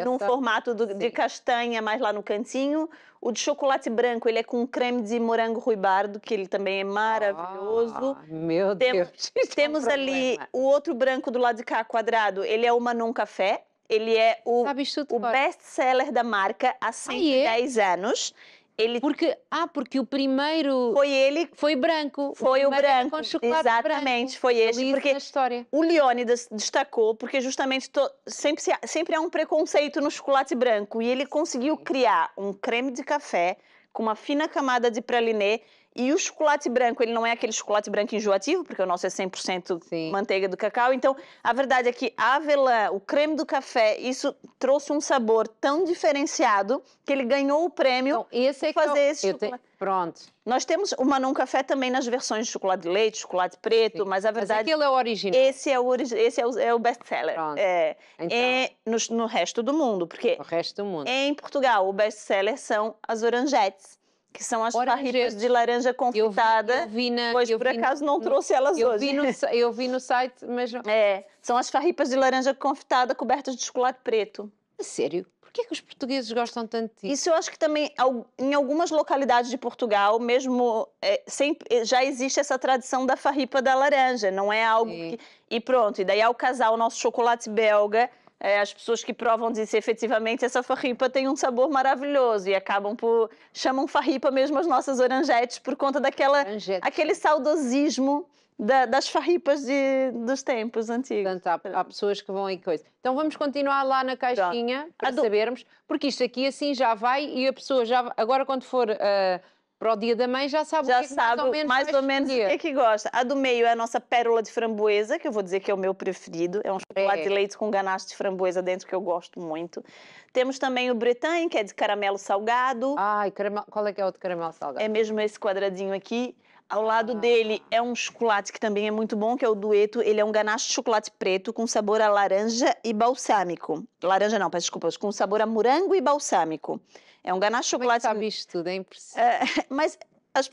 Speaker 2: num formato do, de castanha, mais lá no cantinho o de chocolate branco, ele é com creme de morango ruibardo, que ele também é maravilhoso. Ah,
Speaker 1: meu Deus.
Speaker 2: temos *laughs* é um ali o outro branco do lado de cá, quadrado, ele é o Manon Café. Ele é o, o best-seller da marca há 110 ah, é? anos. Ele... Porque, ah, porque o primeiro foi ele, foi branco, foi o, o branco, com chocolate exatamente, branco. foi este, porque história. o Leônidas destacou porque justamente to, sempre sempre há um preconceito no chocolate branco e ele conseguiu criar um creme de café com uma fina camada de praliné e o chocolate branco, ele não é aquele chocolate branco enjoativo, porque o nosso é 100% Sim. manteiga do cacau. Então, a verdade é que a avelã, o creme do café, isso trouxe um sabor tão diferenciado que ele ganhou o prêmio então, esse é, é fazer eu... esse chocolate. Te... Pronto. Nós temos o Manon Café também nas versões de chocolate de leite, chocolate preto, Sim. mas a verdade... Mas aquilo é o original. Esse é o, orig... esse é o, é o best-seller. Pronto. É, então. é no, no resto do
Speaker 1: mundo, porque... O resto do mundo.
Speaker 2: Em Portugal, o best-seller são as orangetes que são as Oranges. de laranja confitada. Eu vi, eu vi na, pois eu por vi acaso no, não trouxe elas eu hoje. Vi no, *laughs* eu vi no site, mas É, são as farripas de laranja confitada cobertas de chocolate preto. É sério? Por que, é que os portugueses gostam tanto disso? Isso eu acho que também em algumas localidades de Portugal, mesmo é, sempre, é, já existe essa tradição da farripa da laranja, não é algo Sim. que, e pronto. E daí ao casal o nosso chocolate belga é, as pessoas que provam dizem efetivamente essa farripa tem um sabor maravilhoso e acabam por chamam farripa mesmo as nossas
Speaker 1: orangetes por conta daquela aquele saudosismo da, das farripas de, dos tempos antigos. Portanto, há, há, pessoas que vão e coisa. Então vamos continuar lá na caixinha Pronto. para sabermos, porque isto aqui assim já vai e a pessoa já agora quando for uh para o dia da mãe já sabe, já o que sabe é mais ou menos, mais ou menos o que é que gosta. A do meio é a nossa pérola de
Speaker 2: framboesa, que eu vou dizer que é o meu preferido. É um chocolate é. de leite com ganache de framboesa dentro que eu gosto muito. Temos também o Bretagne, que é de caramelo salgado. Ai, caramelo qual é que é o de caramelo salgado? É mesmo esse quadradinho aqui. Ao lado ah. dele é um chocolate que também é muito bom, que é o dueto. Ele é um ganache de chocolate preto com sabor a laranja e balsâmico. Laranja não, peço desculpas, com sabor a morango e balsâmico. É um ganache de chocolate. Como é sabe isto tudo, é impressionante. Uh, *laughs* mas as,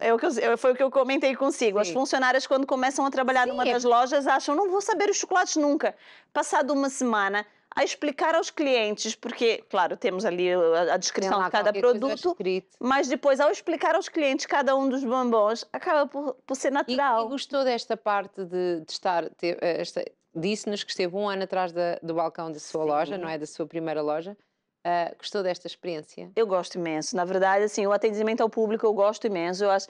Speaker 2: é o que eu, é, foi o que eu comentei consigo. Sim. As funcionárias, quando começam a trabalhar Sim. numa é das lojas, acham, não vou saber os chocolates nunca. Passado uma semana, a explicar aos clientes, porque, claro, temos ali uh, a, a descrição lá, de cada produto, mas depois, ao explicar
Speaker 1: aos clientes cada um dos bombons, acaba por, por ser natural. E, e, gostou desta parte de, de estar... Eh, disse-nos que esteve um ano atrás da, do balcão da sua Sim. loja, não é? Da sua primeira loja. Uh, gostou desta experiência? Eu gosto imenso. Na verdade, assim, o atendimento ao público
Speaker 2: eu gosto imenso. Eu acho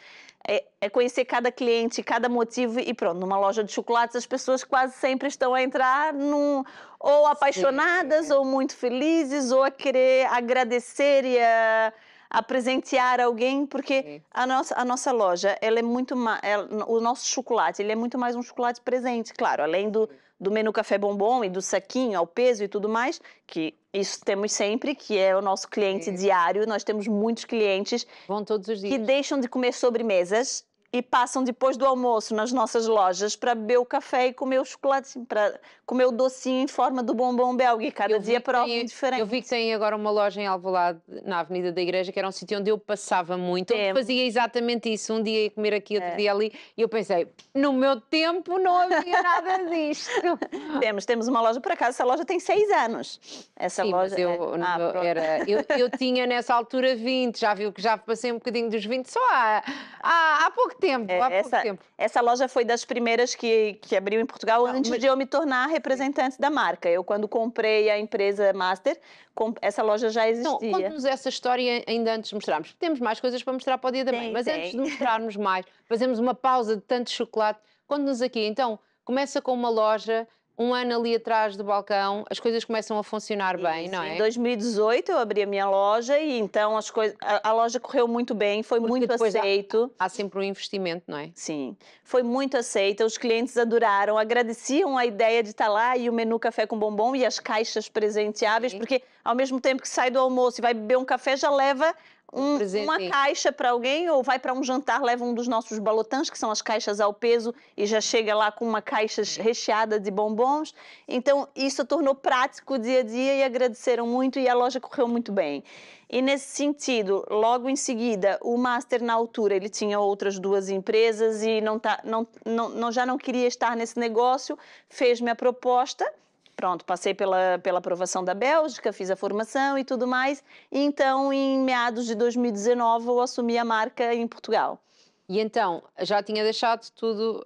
Speaker 2: é, é, conhecer cada cliente, cada motivo e pronto. Numa loja de chocolates, as pessoas quase sempre estão a entrar num, ou apaixonadas, Sim. ou muito felizes, ou a querer agradecer e a, a presentear alguém, porque a nossa, a nossa loja, ela é muito ela, o nosso chocolate, ele é muito mais um chocolate presente, claro, além do Sim do menu café bombom e do saquinho ao peso e tudo mais, que isso temos sempre, que é o nosso cliente é. diário. Nós temos muitos clientes Vão todos os dias. que deixam de comer sobremesas e passam depois do almoço nas nossas lojas para beber o
Speaker 1: café e comer o chocolate, para comer o docinho em forma do bombom belga. E cada dia prova algo diferente. Eu vi que tem agora uma loja em Alvalade, na Avenida da Igreja, que era um sítio onde eu passava muito. É. Eu fazia exatamente isso. Um dia ia comer aqui, outro é. dia ali. E eu pensei, no meu tempo não havia *laughs* nada disto. temos, temos uma loja, por acaso, essa loja tem seis anos. Essa Sim, loja. eu, é... ah, era, eu, eu, *laughs* tinha nessa altura 20, já viu que já passei um bocadinho dos 20, só há, há, há pouco tempo, é, há essa, pouco tempo. Essa loja foi das primeiras que, que
Speaker 2: abriu em Portugal Não, antes mas... de eu me tornar representante da marca. Eu, quando comprei a empresa Master,
Speaker 1: essa loja já existia. Então, conta-nos essa história ainda antes de mostrarmos. Temos mais coisas para mostrar para o dia da mãe, mas tem. antes de mostrarmos mais, fazemos uma pausa de tanto chocolate. Conta-nos aqui, então, começa com uma loja um ano ali atrás do balcão, as coisas começam a funcionar Isso, bem, não é? Em 2018 eu abri a minha loja e então as coisas, a, a loja correu muito bem, foi Porque
Speaker 2: muito aceito. Há, há, sempre um investimento, não é? Sim, foi muito aceita, os clientes adoraram, agradeciam a ideia de estar lá e o menu café com bombom e as caixas presenteáveis, Sim. porque ao mesmo tempo que sai do almoço e vai beber um café, já leva um, uma caixa para alguém ou vai para um jantar, leva um dos nossos balotãs, que são as caixas ao peso, e já chega lá com uma caixa recheada de bombons. Então, isso tornou prático o dia a dia e agradeceram muito e a loja correu muito bem. E nesse sentido, logo em seguida, o Master na altura, ele tinha outras duas empresas e não tá, não, não, não já não queria estar nesse negócio, fez-me a proposta Pronto, passei pela, pela aprovação da Bélgica, fiz a formação e tudo mais. E então, em meados de 2019, eu assumi a marca
Speaker 1: em Portugal. E então já tinha deixado tudo,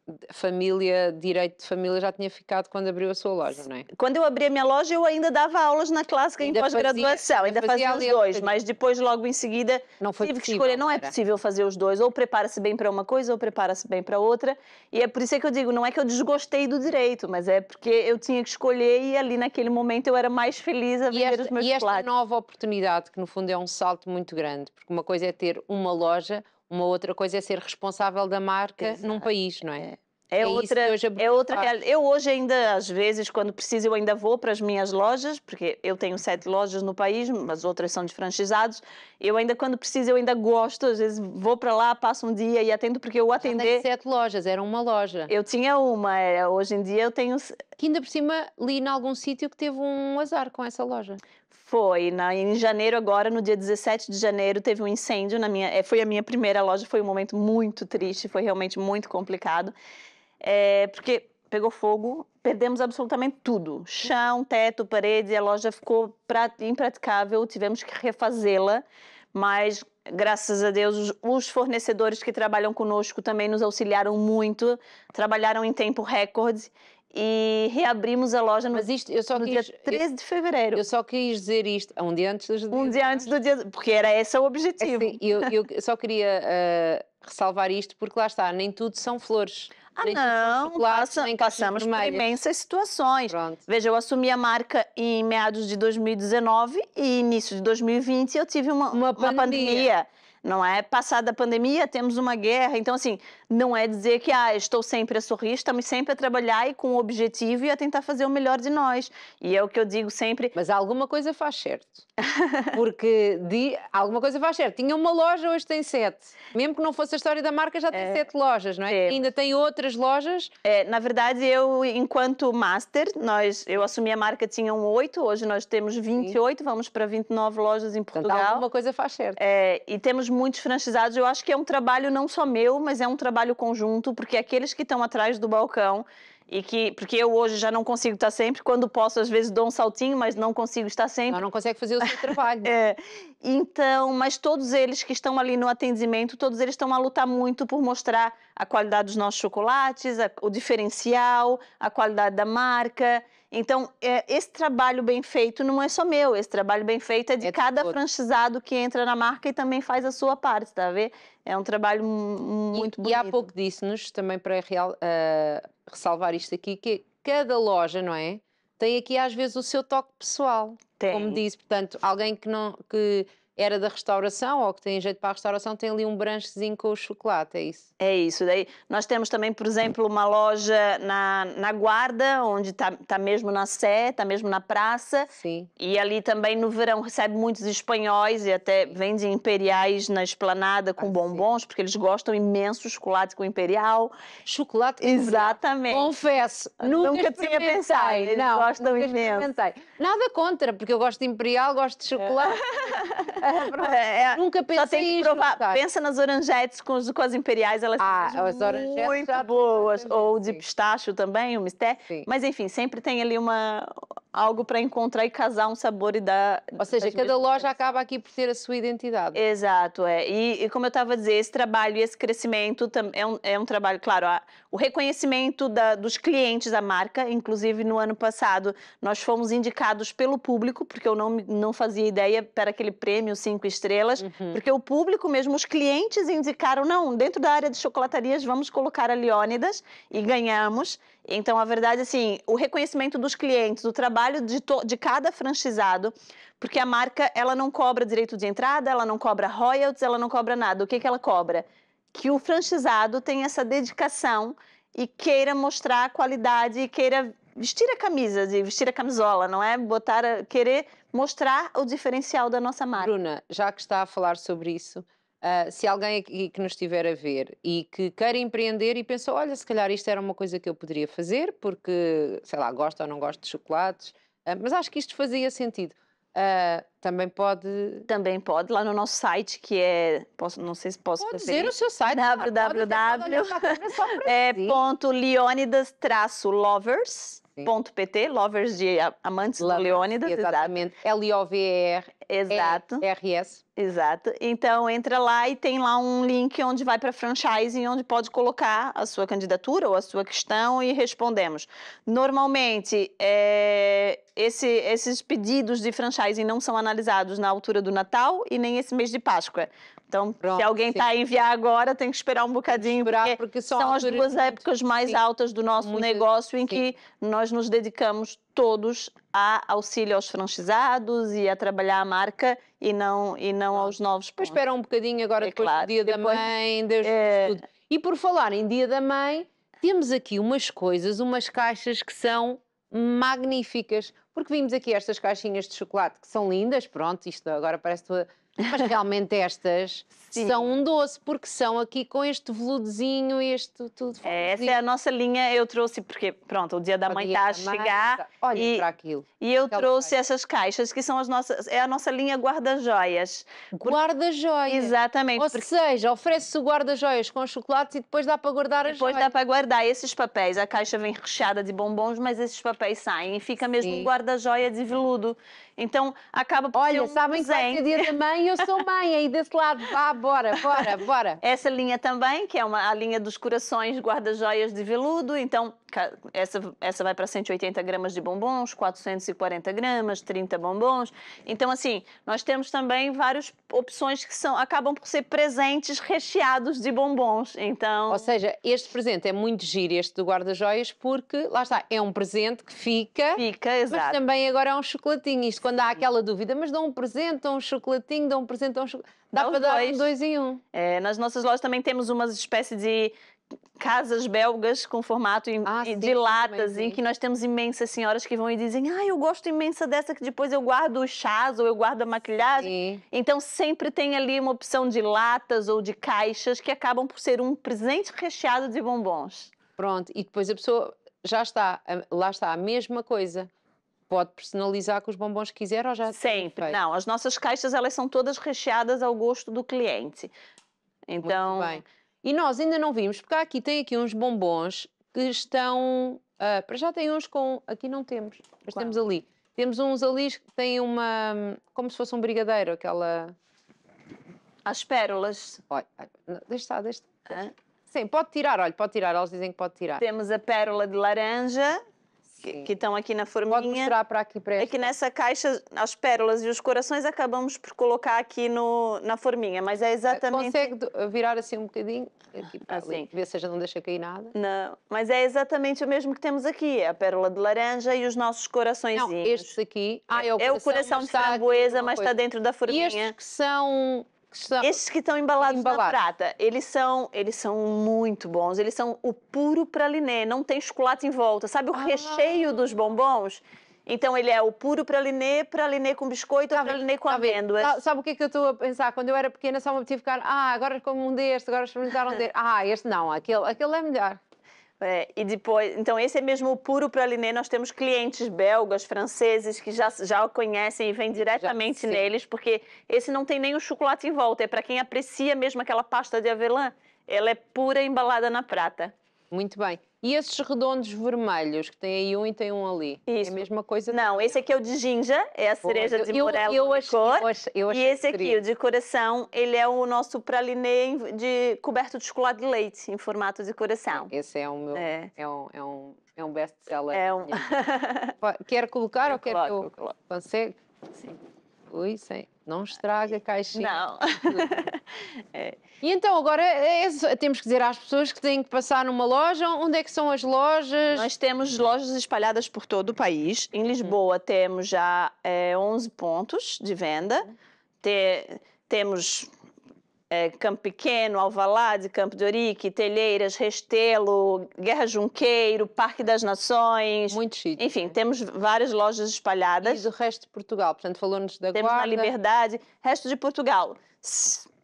Speaker 1: uh, família, direito de família já tinha ficado quando abriu a sua loja, não é? Quando eu abri a minha loja, eu ainda dava aulas na clássica ainda em pós-graduação, ainda, fazia, fazia os dois, mas depois, logo em seguida, não foi tive possível, que escolher. Não é possível
Speaker 2: fazer os dois, ou prepara-se bem para uma coisa ou prepara-se bem para outra. E é por isso é que eu digo, não é que
Speaker 1: eu desgostei do direito, mas é porque eu tinha que escolher e ali naquele momento eu era mais feliz a vender os meus e esta platos. nova oportunidade, que no fundo é um salto muito grande, porque uma coisa é ter uma loja uma outra coisa é ser responsável da marca Exato. num país, não é? É, é outra, hoje é outra Eu hoje ainda, às vezes, quando preciso, eu ainda vou para as minhas lojas, porque eu
Speaker 2: tenho sete lojas no país, mas outras são de franchizados. Eu ainda, quando preciso, eu ainda gosto, às vezes vou para lá, passo um dia e atendo, porque eu atender... sete lojas, era uma loja. Eu tinha uma,
Speaker 1: é, hoje em dia eu tenho... Que ainda por cima li em algum sítio que teve um azar com essa loja.
Speaker 2: Foi, na, em janeiro agora, no dia 17 de janeiro, teve um incêndio na minha, é, foi a minha primeira loja, foi um momento muito triste, foi realmente muito complicado, é, porque pegou fogo, perdemos absolutamente tudo, chão, teto, parede, a loja ficou impraticável, tivemos que refazê-la, mas graças a Deus, os fornecedores que trabalham conosco também nos auxiliaram muito, trabalharam em tempo
Speaker 1: recorde e reabrimos a loja no, isto, eu só no quis, dia 13 de fevereiro. Eu só quis dizer isto um dia antes do dia. Um dia antes do dia, porque era esse o é assim, objetivo. Assim, eu, eu, *laughs* só queria uh, ressalvar isto porque lá está, nem tudo são flores. Ah, não,
Speaker 2: passa, passamos por imensas situações. Pronto. Veja, eu assumi a marca em meados de 2019 e início de 2020 eu tive uma, uma, uma pandemia. Não é passada a pandemia, temos uma guerra. Então, assim, não é dizer que ah, estou sempre a sorrir, estamos sempre a trabalhar e com o objetivo e a tentar fazer o melhor de nós. E é o que eu digo sempre. Mas alguma
Speaker 1: coisa faz certo. Porque de, alguma coisa faz certo. Tinha uma loja, hoje tem sete. Mesmo que não fosse a história da marca, já tem é, sete lojas, não é? é. Ainda tem outras lojas. É, na
Speaker 2: verdade, eu, enquanto master, nós, eu assumi a marca, tinham oito, hoje nós temos 28, Sim. vamos para 29 lojas em Portugal. Portanto, alguma coisa faz certo. É, e temos temos muitos franchisados. Eu acho que é um trabalho não só meu, mas é um trabalho conjunto, porque aqueles que estão atrás do balcão e que porque eu hoje já não consigo estar sempre quando posso às vezes dou um saltinho mas não consigo estar sempre não, não consegue fazer o seu *laughs* trabalho é, então mas todos eles que estão ali no atendimento todos eles estão a lutar muito por mostrar a qualidade dos nossos chocolates a, o diferencial a qualidade da marca então, é, esse trabalho bem feito não é só meu, esse trabalho bem feito é de é cada todo. que entra na marca e também faz a sua parte, está a
Speaker 1: ver? É um trabalho muito e, bonito. E há pouco disse-nos, também para real, uh, ressalvar isto aqui, que cada loja, não é? Tem aqui às vezes o seu toque pessoal. Tem. Como disse, portanto, alguém que não. Que, era da restauração ou que tem jeito para a restauração, tem ali um branchezinho com o chocolate, é isso?
Speaker 2: É isso. Daí nós temos também, por exemplo, uma loja na, na Guarda, onde está tá mesmo na Sé, está mesmo na praça. Sim. E ali também no verão recebe muitos espanhóis e até vende imperiais na esplanada com ah, bombons, sim. porque eles gostam imenso de chocolate com imperial. Chocolate com Exatamente.
Speaker 1: Confesso, nunca, nunca tinha pensado. Eles Não, gostam imenso. Nada contra, porque eu gosto de imperial, gosto de chocolate. É. *laughs* *laughs* É, é, Nunca pensei só tem que provar. Pensa
Speaker 2: nas orangetes com, com as imperiais, elas ah, são as muito tá boas. Ou de pistacho também, o mistério. Mas enfim, sempre tem ali uma algo para encontrar e casar um sabor e dar. Ou seja, cada loja coisas. acaba aqui por ter a sua identidade. Exato, é. E, e como eu estava a dizer, esse trabalho e esse crescimento é um, é um trabalho, claro, a, o reconhecimento da, dos clientes da marca, inclusive no ano passado, nós fomos indicados pelo público, porque eu não, não fazia ideia para aquele prêmio cinco estrelas, uhum. porque o público mesmo, os clientes indicaram, não, dentro da área de chocolatarias vamos colocar a Leônidas e ganhamos. Então, a verdade, assim, o reconhecimento dos clientes, o trabalho de, de cada franchizado, porque a marca, ela não cobra direito de entrada, ela não cobra royalties, ela não cobra nada. O que, que ela cobra? Que o franchizado tenha essa dedicação e queira mostrar a qualidade e queira vestir a camisa, de vestir a camisola, não é? Botar, a, querer
Speaker 1: mostrar o diferencial da nossa marca. Bruna, já que está a falar sobre isso, Uh, se alguém aqui que nos estiver a ver e que queira empreender e pensou, olha, se calhar isto era uma coisa que eu poderia fazer, porque, sei lá, gosto ou não gosto de chocolates, uh, mas acho que isto fazia sentido. Uh, também pode. Também pode, lá no nosso site, que é. Posso, não sei se
Speaker 2: posso. Pode preferir. dizer o seu site. wwwleonidas loverspt .pt, lovers de amantes leonidas do Exatamente. L-O-V-E-R. Exato. R-S. Exato. Então entra lá e tem lá um link onde vai para franchising, onde pode colocar a sua candidatura ou a sua questão e respondemos. Normalmente é, esse, esses pedidos de franchising não são analisados na altura do Natal e nem esse mês de Páscoa. Então, Pronto, se alguém está a enviar agora, tem que esperar um bocadinho, esperar, porque, porque são, são as duas épocas mais sim. altas do nosso Muito negócio em sim. que nós nos dedicamos todos a auxílio aos franchisados e a trabalhar a marca e não, e não aos novos pontos. espera um bocadinho agora, é depois claro. do Dia depois, da
Speaker 1: Mãe, Deus é... tudo. E por falar em Dia da Mãe, temos aqui umas coisas, umas caixas que são magníficas, porque vimos aqui estas caixinhas de chocolate que são lindas, pronto, isto agora parece... Tua mas realmente estas Sim. são um doce, porque são aqui com este veludezinho, este tudo. É, essa é a nossa linha, eu trouxe,
Speaker 2: porque pronto, o dia da o mãe está a chegar. Olha e, para aquilo. E eu trouxe essas caixas que são as nossas, é a nossa linha guarda-joias. Guarda-joias. Exatamente. Ou porque... seja, oferece-se o guarda-joias com chocolates e depois dá para guardar as Depois joias. dá para guardar esses papéis. A caixa vem recheada de bombons, mas esses papéis saem e fica mesmo um guarda-joia de veludo. Então acaba por Olha, sabem presente. que vai ser dia da mãe eu sou mãe, aí desse lado, vá, bora, bora, bora. Essa linha também, que é uma, a linha dos corações guarda-joias de veludo, então essa, essa vai para 180 gramas de bombons, 440 gramas, 30 bombons. Então, assim, nós temos também várias opções que são, acabam por ser presentes
Speaker 1: recheados de bombons. Então... Ou seja, este presente é muito giro, este do guarda-joias, porque, lá está, é um presente que fica, fica exato. mas também agora é um chocolatinho. Isto quando há aquela dúvida, mas dão um presente, dão um chocolatinho, dão um presente, dão um chocolatinho. Dá, para dar um dois em um. É,
Speaker 2: nas nossas lojas também temos umas espécies de casas belgas com formato ah, de sim, latas também, em que nós temos imensas senhoras que vão e dizem ah, eu gosto imensa dessa que depois eu guardo os chás ou eu guardo a maquilhagem. Sim. Então sempre tem ali uma opção de latas ou de
Speaker 1: caixas que acabam por ser um presente recheado de bombons. Pronto, e depois a pessoa já está, lá está a mesma coisa pode personalizar com os bombons que quiser ou já Sempre, não. As nossas caixas, elas são todas recheadas ao gosto do cliente. Então... Muito bem. E nós ainda não vimos, porque aqui tem aqui uns bombons que estão... Uh, para já tem uns com... Aqui não temos, mas temos ali. Temos uns ali que têm uma... Como se fosse um brigadeiro, aquela... As pérolas. Olha, deixa estar, deixa Sim, pode tirar, olha, pode tirar. Elas dizem que pode tirar. Temos a pérola de laranja. Sim. que estão aqui na forminha. Pode mostrar para aqui para Aqui nessa caixa, as
Speaker 2: pérolas e os corações acabamos por colocar aqui no, na forminha, mas é exatamente... Consegue virar assim um bocadinho, aqui para assim. ali, ver se já não deixa cair nada. Não, mas é exatamente o mesmo que temos aqui, a pérola de laranja e os nossos corações. Não, estes aqui... Ah, é o coração, é o coração de framboesa, mas está dentro da forminha. E estes que são que Esses que estão embalados, embalados, na prata, eles são, eles são muito bons. Eles são o puro praliné, não tem chocolate em volta. Sabe o ah. recheio dos bombons? Então ele é o puro praliné, praliné com
Speaker 1: biscoito tá ou praliné com tá amêndoas. Tá, sabe o que, é que eu estou a pensar? Quando eu era pequena só me tive ficar, ah, agora como um deste, agora experimentaram um deste. Ah, este não, aquele, aquele é melhor. É, e depois, então
Speaker 2: esse é mesmo o puro para a Nós temos clientes belgas, franceses que já já conhecem e vêm diretamente já, neles, porque esse não tem nem o chocolate em volta. É para quem aprecia mesmo aquela
Speaker 1: pasta de avelã. Ela é pura embalada na prata. Muito bem. E esses redondos vermelhos, que tem aí um e tem um ali? Isso. É a mesma coisa? Não, esse aqui é o de ginja, é a cereja de morelo
Speaker 2: eu, eu, eu cor. Eu, eu, e esse aqui, o de coração, ele é o nosso pralinê
Speaker 1: de, coberto de chocolate de leite, em formato de coração. É, esse é o meu... É, é um... É um... É um best-seller. É um... *laughs* quer colocar ou quer coloco, que eu... Consegue? Sim. Ui, sim. Não estraga a caixinha. Não. *laughs* é. E então agora é, é temos que dizer às pessoas que têm que passar numa loja. Onde é que são as lojas?
Speaker 2: Nós temos lojas espalhadas por todo o país. Em uhum. Lisboa temos já é, 11 pontos de venda. Te, temos é, Campo Pequeno, Alvalade, Campo de Orique, Telheiras, Restelo, Guerra Junqueiro, Parque das Nações. Muito chique. Enfim, né? temos várias lojas espalhadas. E do resto de Portugal, portanto, falou-nos da temos Guarda. Temos na Liberdade. Resto de Portugal,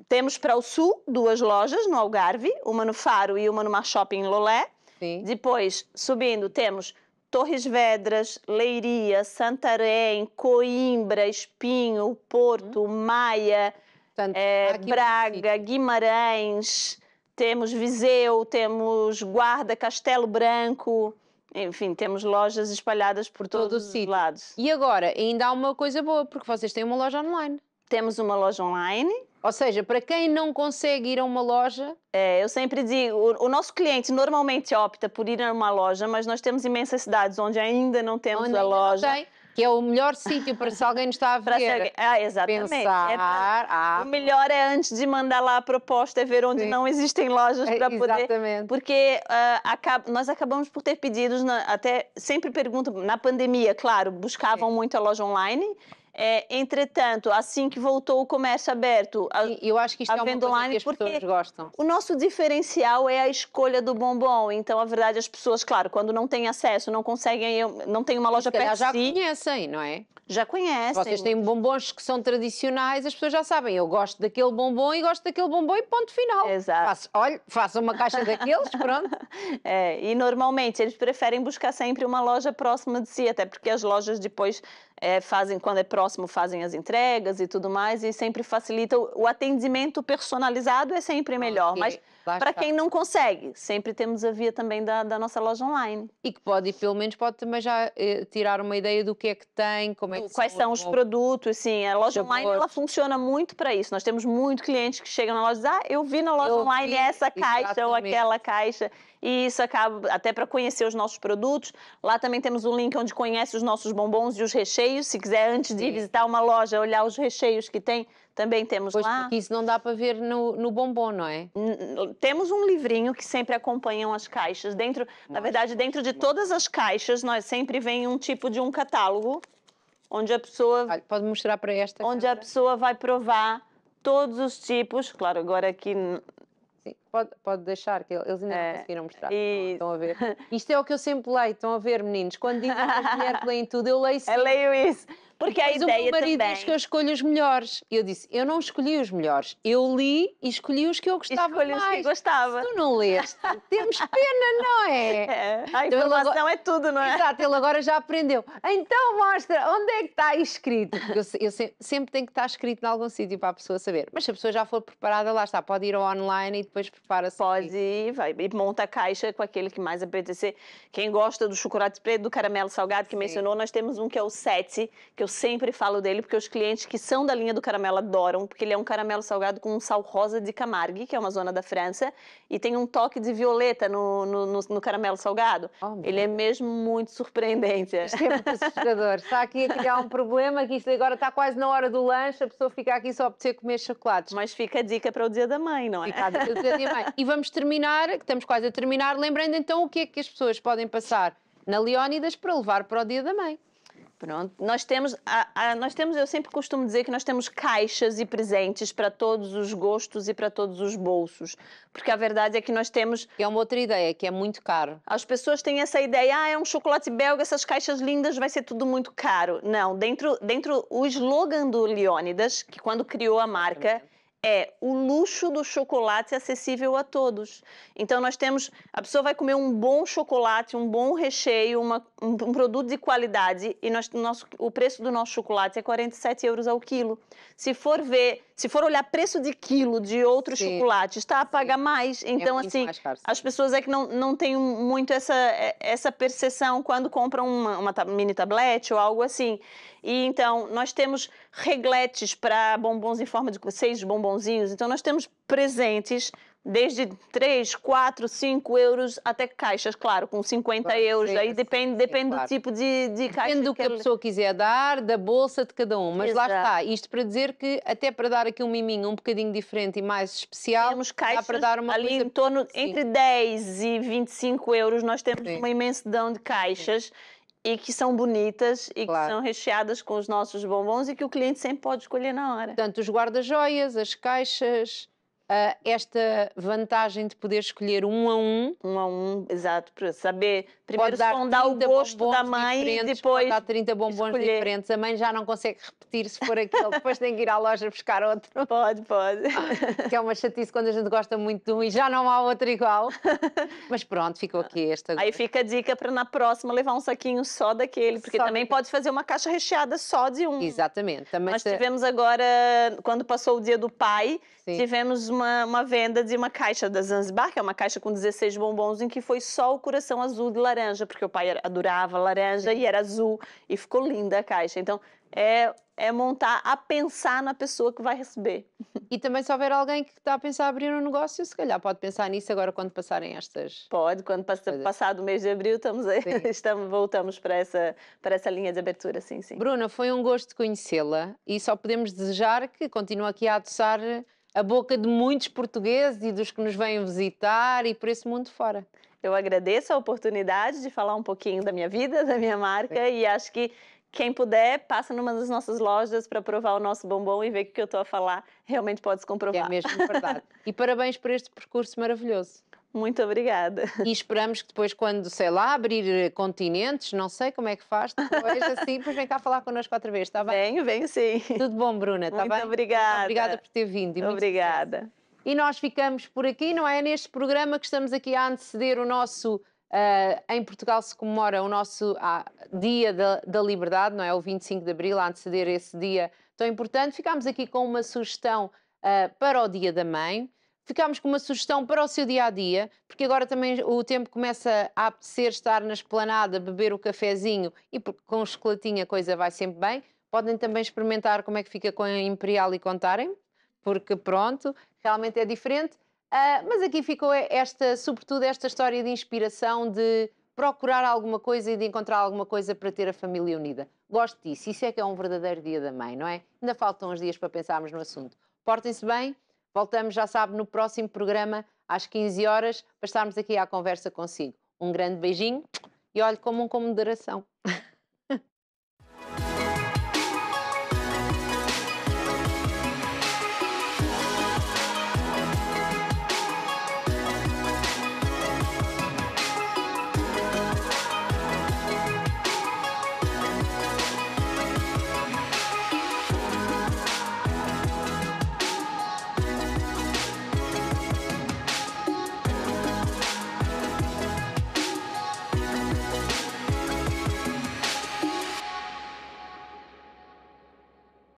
Speaker 2: temos para o Sul duas lojas no Algarve, uma no Faro e uma no Mar Shopping em Lolé. Sim. Depois, subindo, temos Torres Vedras, Leiria, Santarém, Coimbra, Espinho, Porto, hum. Maia Portanto, é, Braga, Guimarães, temos Viseu, temos Guarda, Castelo Branco.
Speaker 1: Enfim, temos lojas espalhadas por Todo todos os sítio. lados. E agora, ainda há uma coisa boa, porque vocês têm uma loja online. Temos uma loja online. Ou seja, para quem não consegue ir a
Speaker 2: uma loja. É, eu sempre digo, o, o nosso cliente normalmente opta por ir a uma loja, mas nós temos imensas cidades onde ainda não temos onde a loja. Não tem que é o melhor sítio para se alguém está a *laughs* ver. Ah, exatamente. É Pensar, é ah, o melhor é antes de mandar lá a proposta é ver onde sim. não existem lojas é, para é, poder. Exatamente. Porque uh, nós acabamos por ter pedidos, na... até sempre pergunto, na pandemia, claro, buscavam sim. muito a loja online é, entretanto, assim que voltou o comércio aberto, a, eu acho que isto é a é venda online, que as pessoas gostam. O nosso diferencial é a escolha do bombom. Então, a verdade, as pessoas, claro, quando não têm acesso, não conseguem, não têm uma loja perto já si, conhecem, não é?
Speaker 1: já conhecem. Vocês têm bombons que são tradicionais, as pessoas já sabem, eu gosto daquele bombom e gosto daquele bombom e ponto final. Exato. Faço, olha, façam uma caixa daqueles, *laughs* pronto. É, e normalmente eles preferem
Speaker 2: buscar sempre uma loja próxima de si, até porque as lojas depois é, fazem, quando é próximo, fazem as entregas e tudo mais, e sempre facilita o, o atendimento personalizado é sempre melhor. Okay. Mas para quem
Speaker 1: não consegue, sempre temos a via também da, da nossa loja online. E que pode, e pelo menos pode também já eh, tirar uma ideia do que é que tem, como é que Quais são, os produtos,
Speaker 2: sim. A loja online ela funciona muito para isso. Nós temos muito clientes que chegam na loja e dizem, ah, eu vi na loja eu online vi, essa caixa exatamente. ou aquela caixa e isso acaba até para conhecer os nossos produtos. Lá também temos um link onde conhece os nossos bombons e os recheios. Se quiser, antes de visitar uma loja, olhar os recheios que tem, também temos pois, lá. Porque isso não dá para ver no, no bombom, não é? N temos um livrinho que sempre acompanham as caixas. Dentro, Nossa. na verdade, dentro de todas as caixas, nós sempre vem um tipo de um catálogo onde a pessoa Olha, pode
Speaker 1: mostrar para esta onde câmera. a pessoa vai provar todos os tipos. Claro, agora aqui Sim pode, pode deixar, que eles ainda é, não conseguiram mostrar. Isso. Estão a ver? Isto é o que eu sempre leio, estão a ver, meninos? Quando digo que as mulheres *laughs* leem tudo, eu leio isso. Eu leio isso. Porque Mas a ideia o meu marido também... diz que eu escolho os melhores. Eu disse, eu não escolhi os melhores. Eu li e escolhi os que eu gostava escolhi mais. Escolhi os que gostava. Se tu não leste, temos pena, não é? *laughs* é. A então informação agora... é tudo, não é? Exato, ele agora já aprendeu. Então mostra, onde é que está escrito? Porque eu, eu sempre, sempre que estar escrito em algum sítio para a pessoa saber. Mas se a pessoa já for preparada, lá está, pode ir ao online e depois para Pode ir, vai, e monta a caixa com aquele que mais apetecer. Quem gosta
Speaker 2: do chocolate preto, do caramelo salgado que Sim. mencionou, nós temos um que é o 7, que eu sempre falo dele, porque os clientes que são da linha do caramelo adoram, porque ele é um caramelo salgado com um sal rosa de Camargue, que é uma zona da França, e tem um toque de violeta no, no, no, no caramelo salgado. Oh, ele é
Speaker 1: mesmo muito surpreendente. Isto é muito Está aqui a criar um problema que isso agora está quase na hora do lanche, a pessoa fica aqui só a comer chocolates. Mas fica a dica para o dia da mãe, não é? Fica a dica dia da é? e vamos terminar, que estamos quase a terminar, lembrando então o que é que as pessoas podem passar na Leónidas para levar para o Dia da Mãe. Pronto, nós temos, a, a, nós temos, eu
Speaker 2: sempre costumo dizer que nós temos caixas e presentes para todos os gostos e para todos os bolsos, porque a verdade é que nós temos. É uma outra ideia, que é muito caro. As pessoas têm essa ideia, ah, é um chocolate belga, essas caixas lindas, vai ser tudo muito caro. Não, dentro, dentro o slogan do Leônidas, que quando criou a marca é o luxo do chocolate acessível a todos. Então nós temos, a pessoa vai comer um bom chocolate, um bom recheio, uma, um, um, produto de qualidade e nós, nosso, o preço do nosso chocolate é 47 euros ao quilo. Se for ver, se for olhar preço de quilo de outro Sim. chocolate, está a pagar Sim. mais. É então é assim, mais caro, as pessoas é que não, não têm muito essa, é, essa percepção quando compram uma, uma mini tablete ou algo assim. E então nós temos regletes para bombons em forma de seis bombonzinhos. Então nós temos presentes desde 3, 4, 5 euros até caixas, claro, com 50 euros. aí depende, sim, depende
Speaker 1: claro. do tipo de, de caixa. Depende do que, que a pessoa quiser dar, da bolsa de cada um. Mas Exato. lá está. Isto para dizer que, até para dar aqui um miminho um bocadinho diferente e mais especial, temos caixas dá para dar uma ali coisa... em torno sim. entre 10 e 25 euros. Nós temos sim. uma imensidão
Speaker 2: de caixas. Sim e que são bonitas e claro. que são recheadas com os nossos bombons e que o
Speaker 1: cliente sempre pode escolher na hora. Portanto, os guarda-joias, as caixas, uh, esta vantagem de poder escolher um a um. Um a um, exato, para saber primeiro sondar o gosto da mãe e depois. Pode dar 30 bombons escolher. diferentes. A mãe já não consegue repetir se for aquele, depois tem que ir à loja buscar outro. *laughs* Pode, pode. Ah, que é uma chatice quando a gente gosta muito de um e já não há outro igual. *laughs* Mas pronto, ficou aqui esta. Aí fica a dica para na
Speaker 2: próxima levar um saquinho só daquele, porque só também que... pode fazer uma caixa recheada só de um. Exatamente. Também Nós tivemos agora, quando passou o dia do pai, Sim. tivemos uma, uma venda de uma caixa da Zanzibar, que é uma caixa com 16 bombons, em que foi só o coração azul de laranja, porque o pai adorava laranja e era azul, e ficou linda a caixa. Então, é, é montar
Speaker 1: a pensar na pessoa que vai receber. *laughs* E também se houver alguém que está a pensar abrir um negócio, se calhar pode pensar nisso agora quando passarem estas. Pode, quando passa, passado o mês de abril estamos, aí, *laughs* estamos voltamos para essa para essa linha de abertura, sim, sim. Bruna, foi um gosto conhecê-la e só podemos desejar que continue aqui a adoçar a boca de muitos portugueses e dos que nos vêm visitar e por esse mundo fora. Eu agradeço a oportunidade de falar um
Speaker 2: pouquinho da minha vida, da minha marca Sim. e acho que quem puder, passa numa das nossas lojas para provar o nosso bombom e ver que o que eu estou a falar realmente pode-se comprovar. É mesmo verdade. *laughs* e parabéns por
Speaker 1: este percurso maravilhoso. Muito obrigada. E esperamos que depois, quando, sei lá, abrir eh, continentes, não sei como é que faz, depois *laughs* assim, depois vem cá falar connosco outra vez, está bem? Venho, venho sim. Tudo bom, Bruna, está bem? Muito obrigada. Obrigada por ter vindo. E obrigada. E nós ficamos por aqui, não é? Neste programa que estamos aqui a anteceder o nosso. Uh, em Portugal se comemora o nosso ah, Dia da, da, Liberdade, não é? O 25 de Abril, a anteceder esse dia tão importante. Ficámos aqui com uma sugestão uh, para o Dia da Mãe ficámos com uma sugestão para o seu dia a dia, porque agora também o tempo começa a apetecer estar na esplanada, beber o cafezinho e com chocolatinho a coisa vai sempre bem. Podem também experimentar como é que fica com a Imperial e contarem, porque pronto, realmente é diferente. Uh, mas aqui ficou esta, sobretudo esta história de inspiração de procurar alguma coisa e de encontrar alguma coisa para ter a família unida. Gosto disso, isso é que é um verdadeiro dia da mãe, não é? Ainda faltam uns dias para pensarmos no assunto. Portem-se bem Voltamos, já sabe, no próximo programa, às 15 horas, para estarmos aqui à conversa consigo. Um grande beijinho e olhe, um com moderação. *laughs*